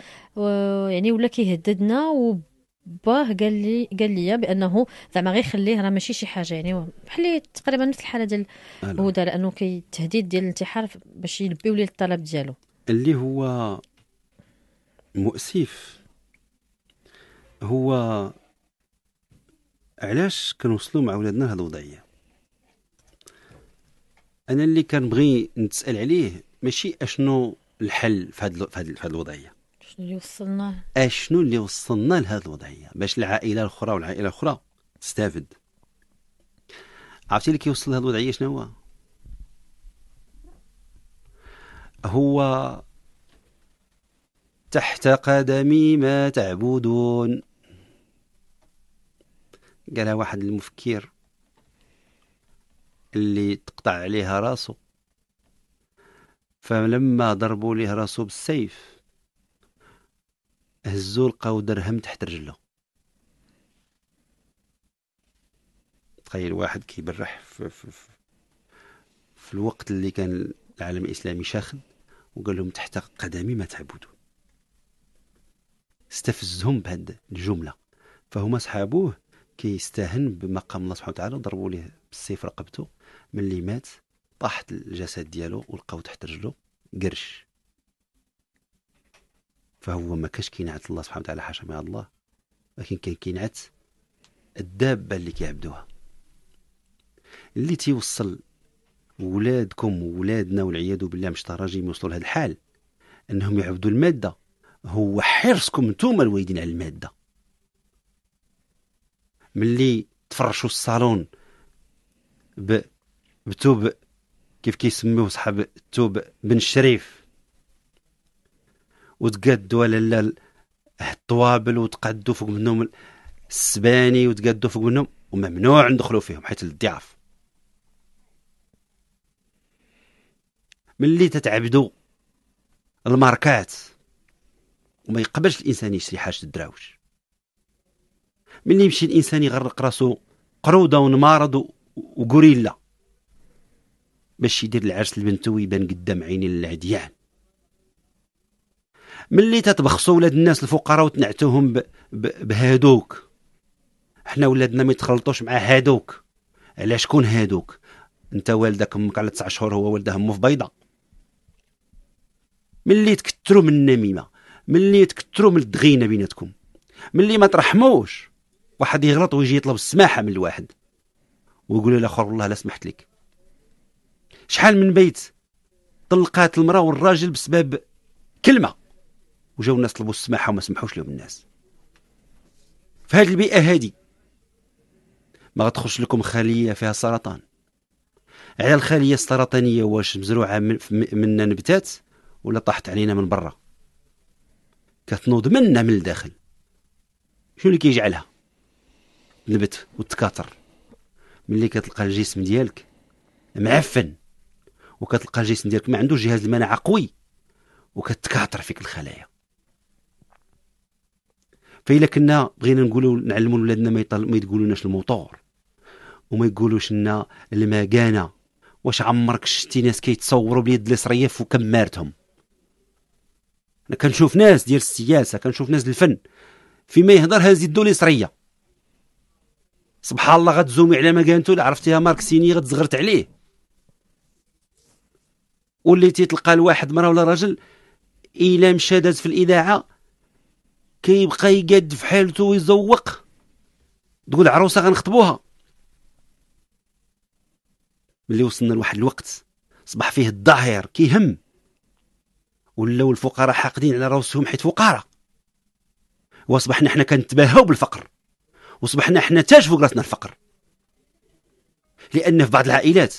يعني ولا كيهددنا و باه قال لي قال لي بانه زعما غير خليه راه ماشي شي حاجه يعني بحال تقريبا نفس الحاله ديال هدى لانه كي تهديد ديال الانتحار باش يلبيو ليه الطلب ديالو اللي هو مؤسف هو علاش كنوصلوا مع ولادنا لهاد الوضعيه انا اللي كنبغي نتسال عليه ماشي اشنو الحل في هاد في هاد الوضعيه شنو اللي وصلناه اشنو اللي وصلنا لهاد الوضعيه باش العائله الاخرى والعائله الاخرى تستافد عرفتي اللي كيوصل لهاد الوضعيه شنو هو هو تحت قدمي ما تعبدون قالها واحد المفكر اللي تقطع عليها راسه فلما ضربوا ليه راسه بالسيف هزوا لقاو درهم تحت رجله تخيل واحد كيبرح في, في, في, في الوقت اللي كان العالم الاسلامي شاخن وقال لهم تحت قدمي ما تعبدون استفزهم بهاد الجمله فهما صحابوه كيستهن بمقام الله سبحانه وتعالى ضربوا ليه بالسيف رقبته من اللي مات طاحت الجسد ديالو ولقاو تحت رجلو قرش فهو ما كاش كينعت الله سبحانه وتعالى حاشا من الله ولكن كان كينعت الدابة اللي كيعبدوها اللي تيوصل ولادكم وولادنا والعياذ بالله مش طراجيم يوصلوا لهذا الحال انهم يعبدوا الماده هو حرصكم نتوما الوالدين على الماده ملي تفرشوا الصالون ب... بتوب كيف كيسميوه صحاب التوب بن شريف وتقادوا على الطوابل وتقادوا فوق منهم السباني وتقادوا فوق منهم وممنوع ندخلوا فيهم حيت الضياف ملي تتعبدوا الماركات وما يقبلش الانسان يشري حاجه الدراوش ملي يمشي الانسان يغرق راسو قروده ونمارض وغوريلا باش يدير العرس لبنتو ويبان قدام عيني العديان ملي تتبخصوا ولاد الناس الفقراء وتنعتوهم ب... ب... بهادوك حنا ولادنا ما يتخلطوش مع هادوك علاش شكون هادوك انت والدك امك على تسع شهور هو والده امه في بيضه ملي تكثروا من النميمه ملي تكثروا من الدغينه بيناتكم ملي ما ترحموش واحد يغلط ويجي يطلب السماحه من الواحد ويقول اخر والله لا سمحت لك شحال من بيت طلقات المراه والراجل بسبب كلمه وجاو الناس طلبوا السماحه وما سمحوش لهم الناس في هذه البيئه هذه ما غتخش لكم خليه فيها سرطان على الخليه السرطانيه واش مزروعه منا نبتات ولا طاحت علينا من برا كتنوض منا من الداخل شنو اللي كيجعلها نبت وتكاثر ملي كتلقى الجسم ديالك معفن وكتلقى الجسم ديالك ما عندوش جهاز المناعه قوي وكتكاثر فيك الخلايا فإلا كنا بغينا نقولوا نعلموا ولادنا ما, يطل... ما يقولوناش الموتور وما يقولوش لنا المكانه واش عمرك شتي ناس كيتصوروا باليد في كمارتهم انا كنشوف ناس ديال السياسه كنشوف ناس الفن فيما يهضر هذه يدو اليسريه سبحان الله غتزومي على ما لا عرفتيها ماركسيني غتزغرت عليه وليتي تلقى الواحد مرة ولا راجل الا مشى داز في الاذاعه كيبقى يقاد في حالته ويزوق تقول عروسه غنخطبوها ملي وصلنا لواحد الوقت صبح فيه الظاهر كيهم ولاو الفقراء حاقدين على راسهم حيت فقراء واصبحنا حنا كنتباهاو بالفقر وصبحنا حنا تاج فوق راسنا الفقر لان في بعض العائلات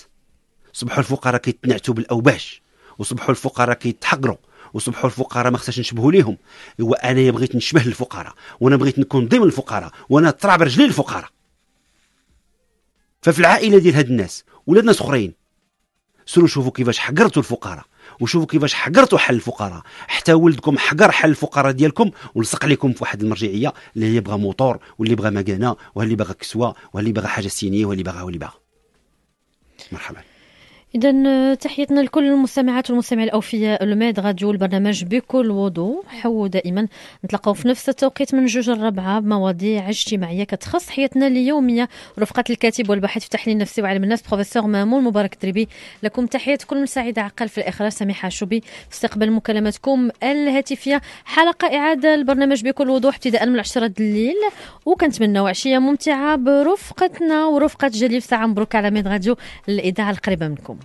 صبحوا الفقراء كيتنعتوا بالاوباش وصبحوا الفقراء كيتحقروا وصبحوا الفقراء ما خصناش نشبهوا ليهم وانا بغيت نشبه الفقراء وانا بغيت نكون ضمن الفقراء وانا طرع برجلي الفقراء ففي العائله ديال هاد الناس ولاد ناس اخرين سيروا شوفوا كيفاش حقرتوا الفقراء وشوفوا كيفاش حقرتوا حل الفقراء حتى ولدكم حقر حل الفقراء ديالكم ولصق لكم في واحد المرجعيه اللي يبغى موطور واللي بغى مكانه واللي بغى كسوه واللي بغى حاجه سينيه واللي بغى واللي بغى مرحبا إذا آه، تحياتنا لكل المستمعات والمستمعين الأوفياء لماد غاديو البرنامج بكل وضوء حو دائما نتلقاو في نفس التوقيت من جوج الربعة بمواضيع اجتماعية كتخص حياتنا اليومية رفقة الكاتب والباحث في التحليل النفسي وعلم النفس بروفيسور مامون مبارك تريبي لكم تحيات كل مساعدة عقل في الإخراج سميحة شوبي في استقبال مكالماتكم الهاتفية حلقة إعادة البرنامج بكل وضوح ابتداء من العشرة الليل وكنتمناو عشية ممتعة برفقتنا ورفقة جليل ساعة مبروك على ميد غاديو الإذاعة القريبة منكم